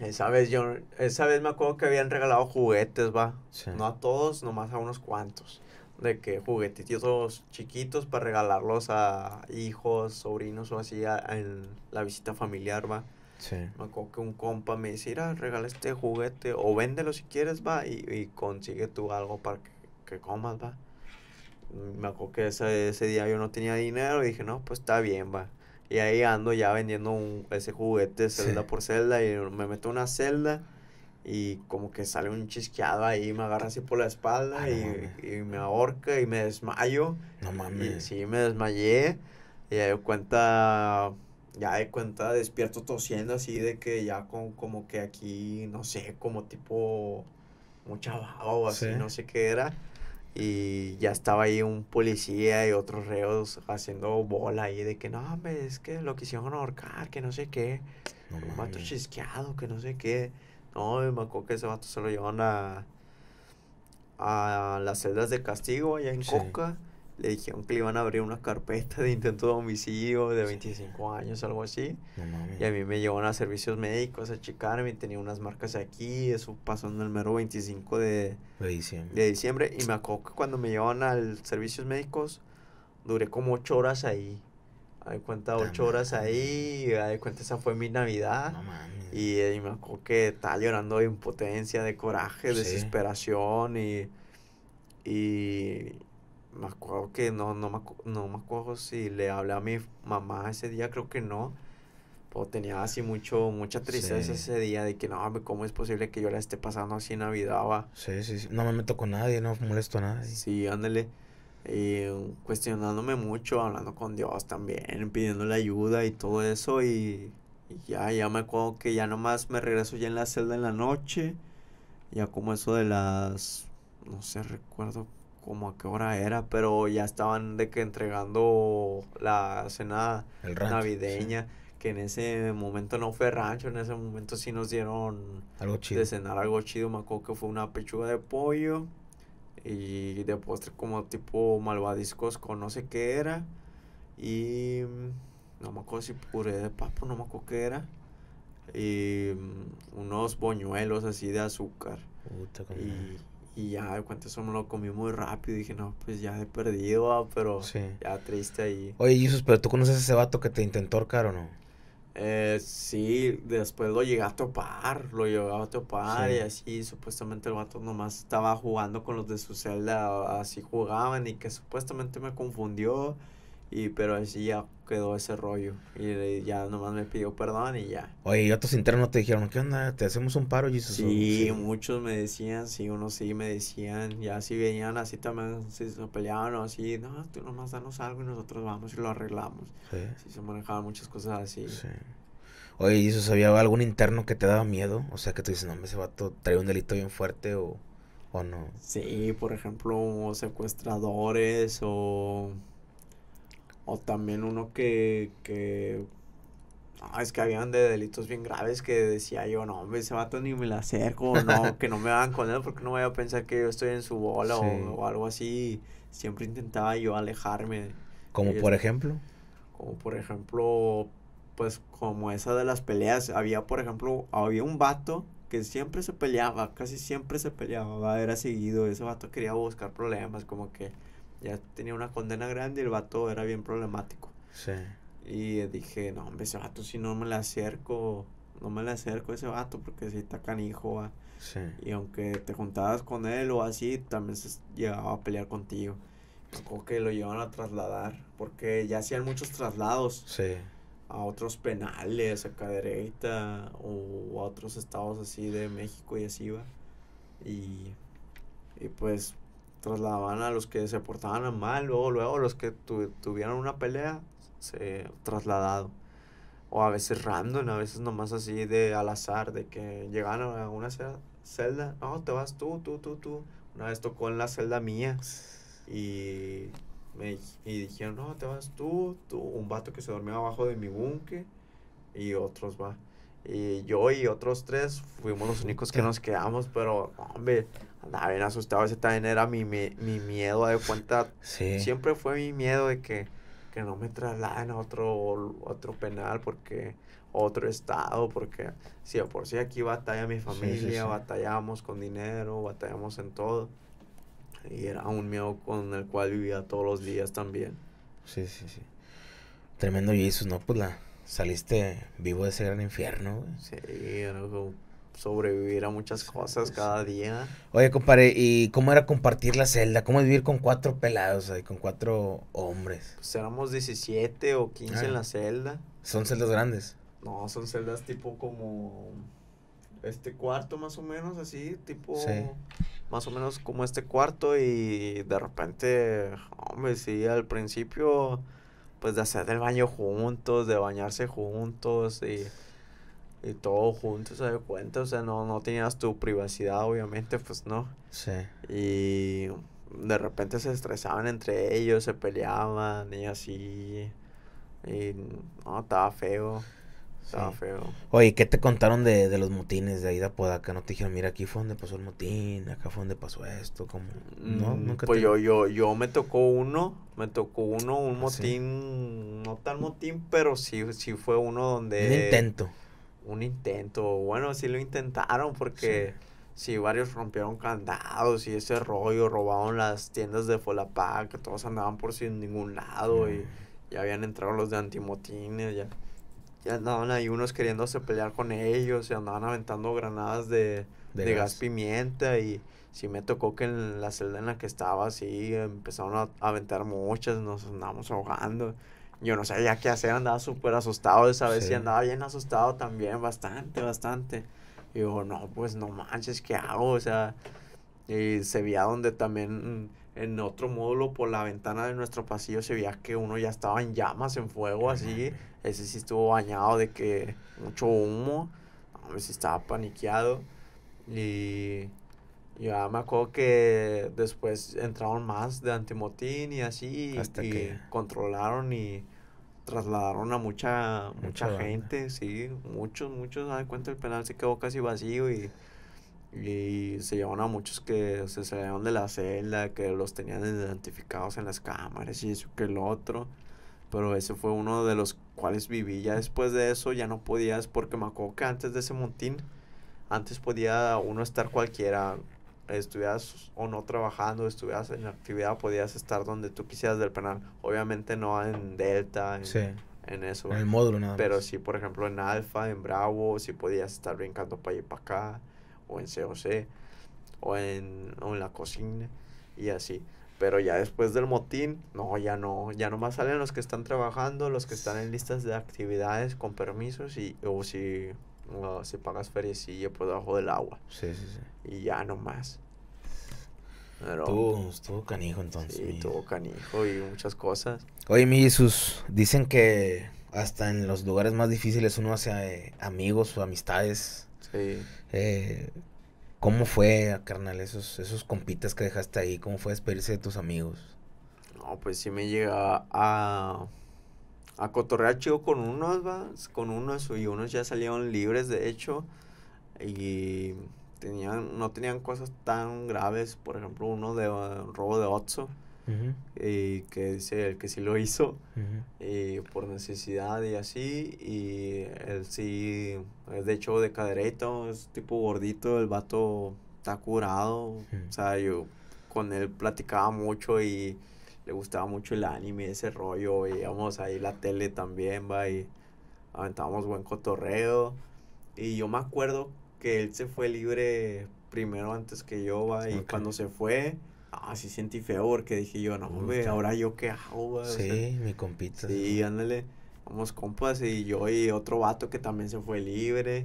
esa vez yo, esa vez me acuerdo que habían regalado juguetes, va, no a todos, nomás a unos cuantos, de que juguetitos chiquitos para regalarlos a hijos, sobrinos o así en la visita familiar, va. Me acuerdo que un compa me dice, mira, regala este juguete o véndelo si quieres, va, y, y consigue tú algo para que, comas, va. Me acuerdo que ese, ese día yo no tenía dinero y dije, no, pues está bien, va. Y ahí ando ya vendiendo un, ese juguete celda por celda y me meto una celda y como que sale un chisqueado ahí, me agarra así por la espalda ah, y, y, me ahorca y me desmayo. No mames. sí, me desmayé. Y ahí cuenta ya de cuenta despierto tosiendo así de que ya con, como que aquí, no sé, como tipo mucha baba o así, no sé qué era. Y ya estaba ahí un policía y otros reos haciendo bola ahí de que no, hombre, es que lo quisieron ahorcar, que no sé qué. un vato chisqueado, que no sé qué. No, me acuerdo que ese vato se lo llevan a, a las celdas de castigo allá en Coca le dijeron que le iban a abrir una carpeta de intento de homicidio de 25 años, algo así. y a mí me llevaron a servicios médicos a checarme, tenía unas marcas aquí, eso pasó en el mero 25 de, de, diciembre. Y me acuerdo que cuando me llevaban al servicios médicos, duré como 8 horas ahí. Hay cuenta 8 horas ahí, hay cuenta esa fue mi Navidad. Eh, y, me acuerdo que estaba llorando de impotencia, de coraje, de desesperación y... Y me acuerdo que no, no me, no acuerdo si le hablé a mi mamá ese día, creo que no. tenía así mucho, mucha tristeza ese día de que no, ¿cómo es posible que yo la esté pasando así en Navidad? Sí, sí, sí, no me meto con nadie, no molesto a nadie. Sí, ándale. Y cuestionándome mucho, hablando con Dios también, pidiéndole ayuda y todo eso. Y, ya, ya me acuerdo que ya nomás me regreso ya en la celda en la noche. Ya como eso de las, no sé, recuerdo como a qué hora era, pero ya estaban de que entregando la cena navideña. Que en ese momento no fue rancho, en ese momento sí nos dieron algo chido. de cenar algo chido. Me acuerdo que fue una pechuga de pollo y de postre como tipo malvadiscos con no sé qué era. Y mm, no me acuerdo si puré de papo, no me acuerdo qué era. Y mm, unos boñuelos así de azúcar. Puta, y y ya, de eso me lo comí muy rápido. dije, no, pues ya he perdido, ah, pero ya triste ahí. Oye, Jesús, pero tú conoces a ese vato que te intentó orcar o no? Eh, sí, después lo llegué a topar, lo llegué a topar y así, supuestamente el vato nomás estaba jugando con los de su celda, así jugaban y que supuestamente me confundió, y pero así ya quedó ese rollo. Y ya nomás me pidió perdón y ya. Oye, ¿y otros internos te dijeron, qué onda? ¿Te hacemos un paro, Jesus? Sí, sí. muchos me decían, sí, unos sí me decían. Ya si venían así también, si se peleaban o así. No, tú nomás danos algo y nosotros vamos y lo arreglamos. Sí. sí se manejaban muchas cosas así. Sí. Oye, Jesus, ¿había algún interno que te daba miedo? O sea, que tú dices, no, ese vato trae un delito bien fuerte o, o no. Sí, por ejemplo, secuestradores o o también uno que, ah, es que habían de delitos bien graves que decía yo, no, hombre, ese vato ni me la acerco, no, que no me hagan con él porque no vaya a pensar que yo estoy en su bola o, o, algo así. Siempre intentaba yo alejarme. ¿Como por este, ejemplo? Como por ejemplo, pues como esa de las peleas. Había, por ejemplo, había un vato que siempre se peleaba, casi siempre se peleaba, era seguido. Ese vato quería buscar problemas, como que ya tenía una condena grande y el vato era bien problemático. Sí. Y dije, no, hombre, ese vato si no me le acerco, no me le acerco a ese vato porque si está canijo, va. Sí. Y aunque te juntabas con él o así, también se llegaba a pelear contigo. Como que lo llevan a trasladar, porque ya hacían muchos traslados. Sí. A otros penales, a Cadereyta o a otros estados así de México y así va. Y, y pues trasladaban a los que se portaban mal, luego, luego los que tuvieron una pelea, se trasladado. O a veces random, a veces nomás así de al azar, de que llegaron a una celda, no, te vas tú, tú, tú, tú. Una vez tocó en la celda mía y me y dijeron, no, te vas tú, tú. Un vato que se dormía abajo de mi búnker y otros, va. Y yo y otros tres fuimos los únicos que nos quedamos, pero, hombre, andaba bien asustado. Ese también era mi, mi, mi miedo, de cuenta. Sí. Siempre fue mi miedo de que, no me trasladen a otro, otro penal porque otro estado, porque si sí, por si aquí batalla mi familia, batallamos con dinero, batallamos en todo. Y era un miedo con el cual vivía todos los días también. Sí, sí, sí. Tremendo Jesus, ¿no? Pues la saliste vivo de ese gran infierno, Sí, era como sobrevivir a muchas cosas cada día. Oye, compadre, ¿y cómo era compartir la celda? ¿Cómo vivir con cuatro pelados ahí, con cuatro hombres? Pues éramos 17 o 15 en ah. la celda. ¿Son celdas grandes? No, son celdas tipo como este cuarto más o menos, así, tipo... Más o menos como este cuarto y de repente, hombre, sí, al principio, pues de hacer el baño juntos, de bañarse juntos y y todo junto, se dio cuenta, o sea, no, no tenías tu privacidad, obviamente, pues no. Sí. Y de repente se estresaban entre ellos, se peleaban y así. Y no, estaba feo. Estaba feo. Oye, ¿qué te contaron de, de los motines de ahí de Apodaca? ¿No te dijeron, mira, aquí fue donde pasó el motín, acá fue donde pasó esto? como ¿No? Mm, ¿Nunca pues yo, yo, yo me tocó uno, me tocó uno, un motín, no tal motín, pero sí, sí fue uno donde... Un intento un intento. Bueno, sí lo intentaron porque sí. varios rompieron candados y ese rollo, robaron las tiendas de Folapac, que todos andaban por sin ningún lado y ya habían entrado los de antimotines, ya, ya andaban ahí unos queriéndose pelear con ellos y andaban aventando granadas de, gas. pimienta y sí me tocó que en la celda en la que estaba sí, empezaron a, aventar muchas, nos andamos ahogando yo no sabía qué hacer, andaba súper asustado esa vez y andaba bien asustado también, bastante, bastante. Y digo, no, pues no manches, ¿qué hago? O sea, y se veía donde también mm, en otro módulo por la ventana de nuestro pasillo se veía que uno ya estaba en llamas, en fuego, así. Ese sí estuvo bañado de que mucho humo, a ver si estaba paniqueado. Y ya me acuerdo que después entraron más de antimotín y así. Hasta y que... controlaron y trasladaron a mucha, mucha, gente, sí, muchos, muchos, dan cuenta el penal se quedó casi vacío y, y se llevaron a muchos que se salieron de la celda, que los tenían identificados en las cámaras y eso que el otro. Pero ese fue uno de los cuales viví. Ya después de eso ya no podías, porque me acuerdo que antes de ese montín, antes podía uno estar cualquiera estuvieras o no trabajando, estuvieras en actividad, podías estar donde tú quisieras del penal. Obviamente no en Delta, en, eso. En el módulo nada Pero sí, por ejemplo, en Alfa, en Bravo, sí podías estar brincando para allá y para acá, o en COC, o en, la cocina, y así pero ya después del motín, no, ya no, ya nomás salen los que están trabajando, los que están en listas de actividades con permisos y o si si pagas feriecilla por pues, debajo del agua. Sí, sí, sí. Y ya nomás. Pero, Tuvo, canijo entonces. Sí, tuvo canijo y muchas cosas. Oye, mi Jesús, dicen que hasta en los lugares más difíciles uno hace eh, amigos o amistades. Sí. Eh, ¿Cómo fue, carnal, esos, esos compitas que dejaste ahí? ¿Cómo fue despedirse de tus amigos? No, pues sí me llega a a cotorrear chido con unos, ¿va? con unos, y unos ya salieron libres, de hecho, y tenían, no tenían cosas tan graves, por ejemplo, uno de robo de Otso, y que dice el que sí lo hizo, y por necesidad y así, y él sí, es de hecho de cadereto es tipo gordito, el vato está curado, o sea, yo con él platicaba mucho y le gustaba mucho el anime, ese rollo, veíamos ahí la tele también, va, y aventábamos buen cotorreo. Y yo me acuerdo que él se fue libre primero antes que yo, va, y cuando se fue, ah, sentí feo porque dije yo, no, hombre, ahora yo qué hago, va. Sí, mi compita. Sí, ándale, vamos compas, y yo y otro vato que también se fue libre.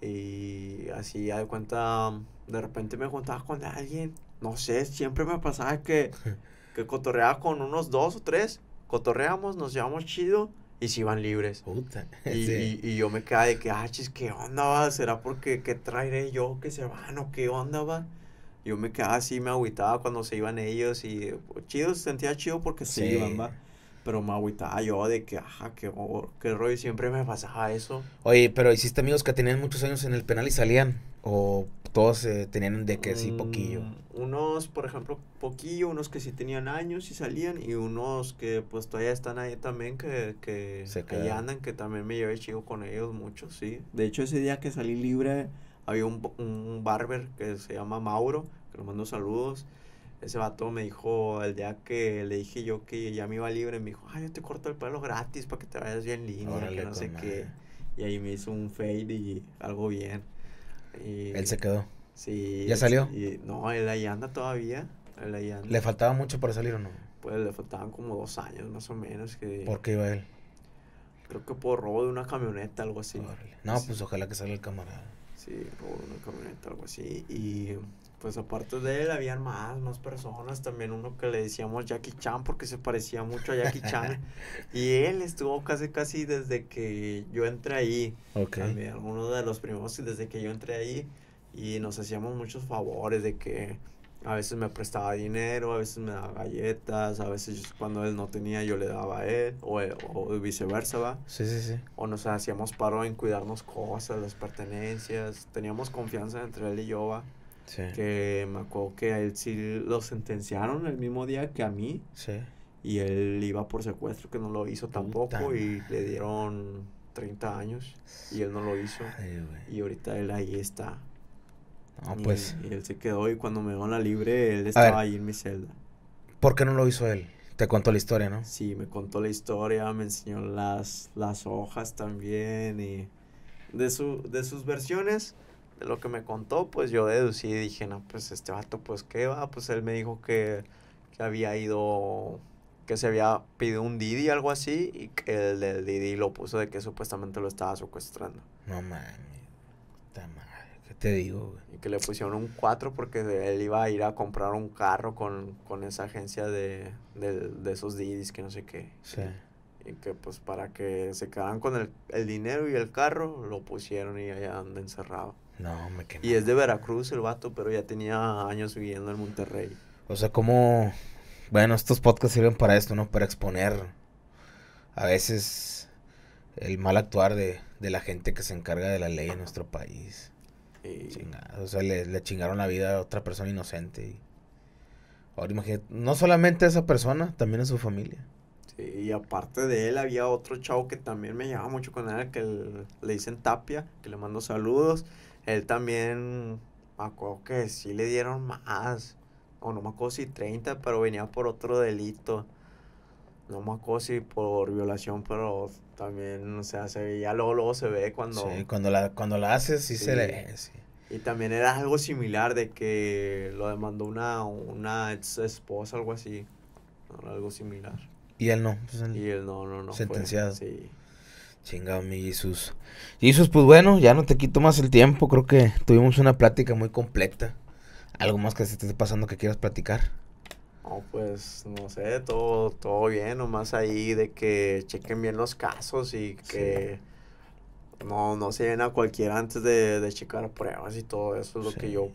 Y así, de cuenta, de repente me juntaba con alguien. No sé, siempre me pasaba que que cotorreaba con unos dos o tres, cotorreamos, nos llevamos chido y se iban libres. Puta. Y, yo me quedaba de que, ah, chis, ¿qué onda va? ¿Será porque qué traeré yo que se van o qué onda va? Yo me quedaba así, me agüitaba cuando se iban ellos y pues, chido, sentía chido porque se iban, va. Pero me agüitaba yo de que, ajá, qué, qué rollo, siempre me pasaba eso. Oye, pero hiciste amigos que tenían muchos años en el penal y salían. O todos eh, tenían de que sí poquillo. Mm, unos, por ejemplo, poquillo, unos que sí tenían años y salían, y unos que pues todavía están ahí también, que, que, que andan, que también me llevé chido con ellos mucho, sí. De hecho, ese día que salí libre, había un, barber que se llama Mauro, que lo mando saludos. Ese vato me dijo, el día que le dije yo que ya me iba libre, me dijo, ay, yo te corto el pelo gratis para que te vayas bien línea, que no sé qué. Y ahí me hizo un fade y algo bien él se quedó. Sí. ¿Ya salió? no, él ahí anda todavía. Él ahí anda. ¿Le faltaba mucho para salir o no? Pues le faltaban como dos años más o menos. Que, ¿Por qué iba él? Creo que por robo de una camioneta, o algo así. No, pues ojalá que salga el camarada. Sí, robo de una camioneta, o algo así. Y pues aparte de él, habían más, más personas. También uno que le decíamos Jackie Chan porque se parecía mucho a Jackie Chan. y él estuvo casi, casi desde que yo entré ahí. Ok. También de los primeros desde que yo entré ahí. Y nos hacíamos muchos favores de que a veces me prestaba dinero, a veces me daba galletas, a veces cuando él no tenía yo le daba a él, o, o, viceversa, ¿va? Sí, sí, sí. O nos hacíamos paro en cuidarnos cosas, las pertenencias, teníamos confianza entre él y yo, ¿va? Que me acuerdo que a él sí lo sentenciaron el mismo día que a mí. Y él iba por secuestro, que no lo hizo tampoco. Y le dieron 30 años. Y él no lo hizo. y ahorita él ahí está. y, pues. él se quedó. Y cuando me dio la libre, él estaba ahí en mi celda. ¿Por qué no lo hizo él? Te contó la historia, ¿no? Sí, me contó la historia, me enseñó las, las hojas también. Y de, su, de sus versiones de lo que me contó, pues yo deducí y dije, no, pues este vato, pues qué va, pues él me dijo que, había ido, que se había pedido un Didi, algo así, y que el del Didi lo puso de que supuestamente lo estaba secuestrando. No mames, ¿qué te digo, Y que le pusieron un 4 porque él iba a ir a comprar un carro con, con esa agencia de, esos Didis, que no sé qué. Sí. Y que pues para que se quedaran con el, el dinero y el carro, lo pusieron y allá anda encerrado. No, me Y es de Veracruz el vato, pero ya tenía años viviendo en Monterrey. O sea, como... Bueno, estos podcasts sirven para esto, ¿no? Para exponer a veces el mal actuar de, la gente que se encarga de la ley en nuestro país. o sea, le, chingaron la vida a otra persona inocente. Ahora imagínate, no solamente a esa persona, también a su familia. Sí, y aparte de él había otro chavo que también me llamaba mucho con él, que le dicen Tapia, que le mando saludos él también, me acuerdo que sí le dieron más, o no me acuerdo si 30, pero venía por otro delito. No me acuerdo si por violación, pero también, o sea, se veía, luego, luego se ve cuando... Sí, cuando la, cuando la haces sí, se le... Y también era algo similar de que lo demandó una, una ex esposa, algo así. Algo similar. Y él no. Pues, y él no, no, no. Sentenciado. sí. Chingado mi Jesús. Jesús, pues bueno, ya no te quito más el tiempo. Creo que tuvimos una plática muy completa. ¿Algo más que se esté pasando que quieras platicar? No, pues no sé, todo, todo bien, nomás ahí de que chequen bien los casos y que no, no se den a cualquiera antes de, checar pruebas y todo eso es lo que yo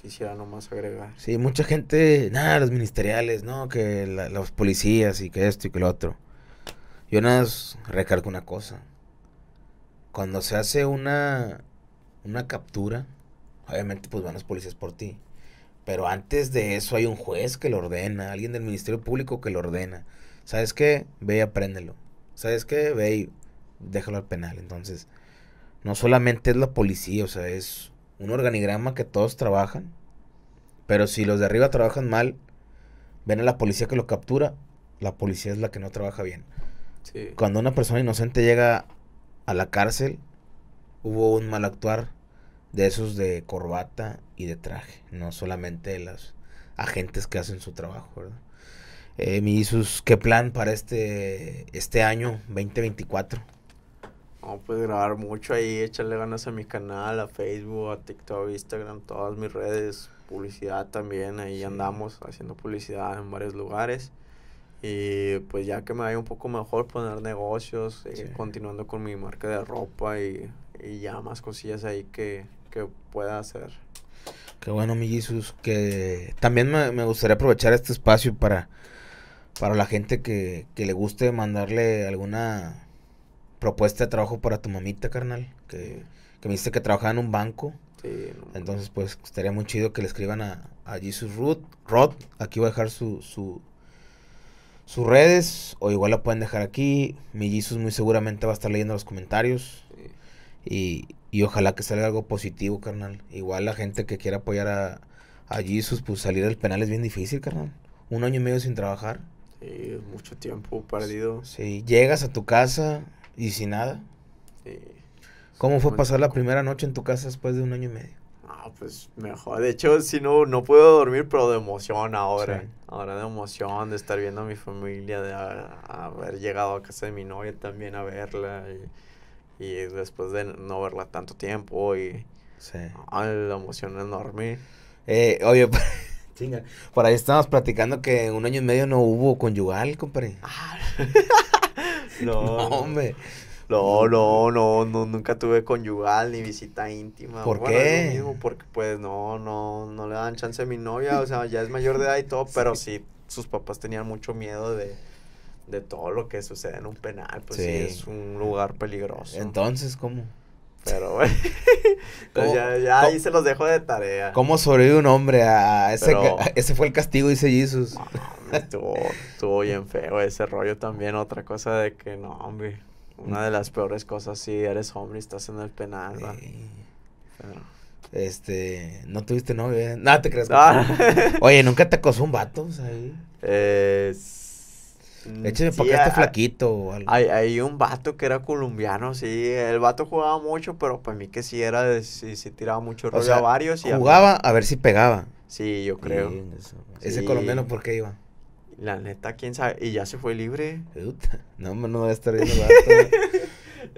quisiera nomás agregar. Sí, mucha gente, nada, los ministeriales, ¿no? Que los policías y que esto y que lo otro. Yo nada más recargo una cosa cuando se hace una, una captura, obviamente pues van los policías por ti. Pero antes de eso hay un juez que lo ordena, alguien del Ministerio Público que lo ordena. ¿Sabes qué? Ve y apréndelo. ¿Sabes qué? Ve y déjalo al penal. Entonces, no solamente es la policía, o sea, es un organigrama que todos trabajan. Pero si los de arriba trabajan mal, ven a la policía que lo captura, la policía es la que no trabaja bien. Cuando una persona inocente llega a la cárcel, hubo un mal actuar de esos de corbata y de traje, no solamente de los agentes que hacen su trabajo, Eh, mi ¿qué plan para este, este año 2024? No, pues grabar mucho ahí, echarle ganas a mi canal, a Facebook, a TikTok, Instagram, todas mis redes, publicidad también, ahí andamos haciendo publicidad en varios lugares. Y pues ya que me vaya un poco mejor, poner negocios, eh, continuando con mi marca de ropa y, ya más cosillas ahí que, pueda hacer. Qué bueno, mi Jesús que también me, gustaría aprovechar este espacio para, para la gente que, le guste mandarle alguna propuesta de trabajo para tu mamita, carnal, que, que me dice que trabajaba en un banco. Entonces, pues, estaría muy chido que le escriban a, a Jesus Root, Rod, aquí voy a dejar su, su, sus redes, o igual la pueden dejar aquí. Mi Jesus muy seguramente va a estar leyendo los comentarios. Y, ojalá que salga algo positivo, carnal. Igual la gente que quiera apoyar a, a Jesus, pues salir del penal es bien difícil, carnal. Un año y medio sin trabajar. Sí, mucho tiempo perdido. Sí, llegas a tu casa y sin nada. Sí. ¿Cómo fue pasar la primera noche en tu casa después de un año y medio? pues mejor. De hecho, si no, no puedo dormir, pero de emoción ahora. Ahora de emoción, de estar viendo a mi familia, de haber llegado a casa de mi novia también a verla. Y, después de no verla tanto tiempo. Y, ah, la emoción enorme. Eh, oye, chinga. Por ahí estábamos platicando que en un año y medio no hubo conyugal, compadre. Ah. no, hombre. No, no, no, no, nunca tuve conyugal ni visita íntima. ¿Por qué? porque pues no, no, no le dan chance a mi novia, o sea, ya es mayor de edad y todo, pero sí, sus papás tenían mucho miedo de, todo lo que sucede en un penal, pues sí, es un lugar peligroso. Entonces, ¿cómo? Pero pues ya, ya ahí se los dejo de tarea. ¿Cómo sobrevive un hombre a ese, ese fue el castigo, dice Jesus? estuvo, estuvo bien feo ese rollo también, otra cosa de que no, hombre, una de las peores cosas si eres hombre y estás en el penal, Este, no tuviste novia? Nada, te crees. Ah. no. Oye, ¿nunca te acosó un vato? Écheme para que flaquito o algo. Hay, hay, un vato que era colombiano, sí. El vato jugaba mucho, pero para mí que sí era, de, sí, tiraba mucho rollo a varios. Y jugaba a, ver si pegaba. Sí, yo creo. Ese colombiano, ¿por qué iba? La neta, quién sabe. Y ya se fue libre. no, no voy a estar Yo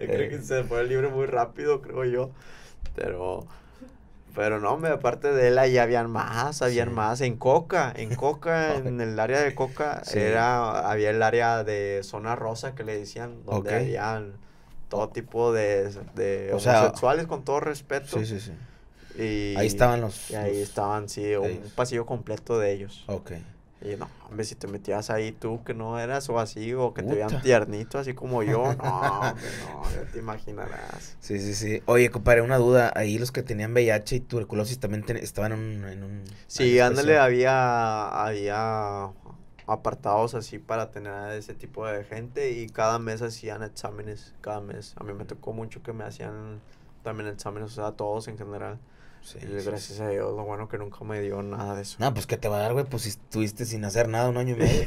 creo que se fue libre muy rápido, creo yo. Pero. Pero no, me aparte de él, ahí habían más, habían más. En Coca, en Coca, en el área de Coca, era, había el área de zona rosa que le decían, donde había todo tipo de, homosexuales, con todo respeto. Sí, sí, sí. Y ahí estaban los. ahí estaban, sí, un pasillo completo de ellos. Ok. Y no, hombre, si te metías ahí tú que no eras o así, o que te veían tiernito así como yo, no, hombre, no, ya te imaginarás. Sí, sí, sí. Oye, compadre, una duda, ahí los que tenían VIH y tuberculosis también estaban en un... En un sí, ándale, había, había apartados así para tener a ese tipo de gente y cada mes hacían exámenes, cada mes. A mí me tocó mucho que me hacían también exámenes, o sea, todos en general. Sí, gracias a Dios, lo bueno que nunca me dio nada de eso. No, pues que te va a dar, güey, pues si estuviste sin hacer nada un año y medio.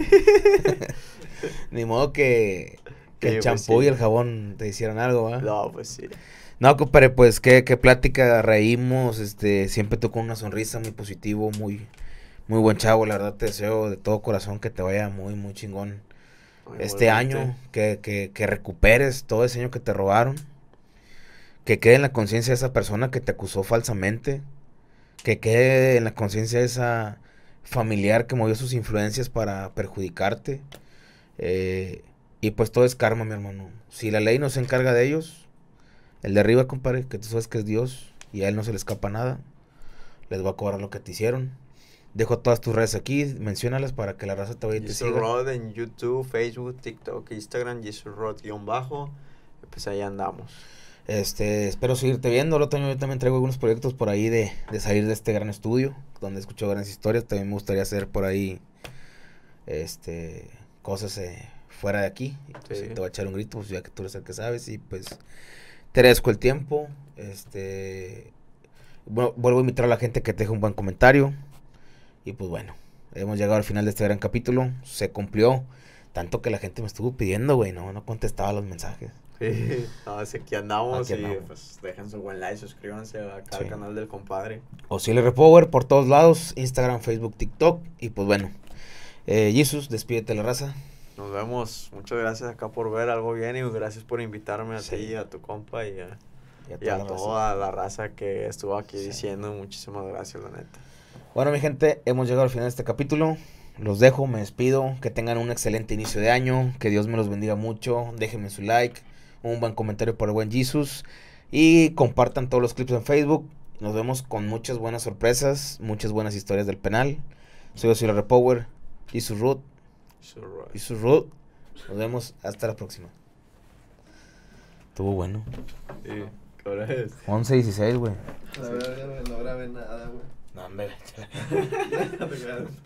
Ni modo que, el pues champú y el jabón te hicieran algo, ¿va? No, pues sí. No, compadre, pues qué, qué plática, reímos, este, siempre con una sonrisa muy positivo, muy, muy buen chavo, la verdad te deseo de todo corazón que te vaya muy, muy chingón este año, que, que, que recuperes todo ese año que te robaron que quede en la conciencia de esa persona que te acusó falsamente, que quede en la conciencia de esa familiar que movió sus influencias para perjudicarte. Eh, y pues todo es karma, mi hermano. Si la ley no se encarga de ellos, el de arriba, compadre, que tú sabes que es Dios y a él no se le escapa nada, les va a cobrar lo que te hicieron. Dejo todas tus redes aquí, menciónalas para que la raza te vaya y te en YouTube, Facebook, TikTok, Instagram, Jesús Rod-bajo. Pues ahí andamos. Este, espero seguirte viendo. otro yo también traigo algunos proyectos por ahí de, salir de este gran estudio, donde escucho grandes historias. También me gustaría hacer por ahí este, cosas eh, fuera de aquí. Entonces, pues, Te voy a echar un grito, pues ya que tú eres el que sabes. Y pues te agradezco el tiempo. Este, vuelvo a invitar a la gente que te deje un buen comentario. Y pues bueno, hemos llegado al final de este gran capítulo. Se cumplió. Tanto que la gente me estuvo pidiendo, güey, no, no contestaba los mensajes. Sí, no, aquí andamos y pues dejen su buen like, suscríbanse acá al canal del compadre. O si le por todos lados, Instagram, Facebook, TikTok y pues bueno. Jesús eh, Jesus, despídete la raza. Nos vemos. Muchas gracias acá por ver algo bien y gracias por invitarme a ti, a tu compa y a, toda, la raza que estuvo aquí diciendo. Muchísimas gracias, la neta. Bueno, mi gente, hemos llegado al final de este capítulo. Los dejo, me despido. Que tengan un excelente inicio de año. Que Dios me los bendiga mucho. Déjenme su like un buen comentario por el buen Jesus. Y compartan todos los clips en Facebook. Nos vemos con muchas buenas sorpresas, muchas buenas historias del penal. Soy power Repower, su Root. y su Root. Nos vemos hasta la próxima. Estuvo bueno. Sí, ¿qué hora es? 11 güey. no grabé nada, güey. No, hombre.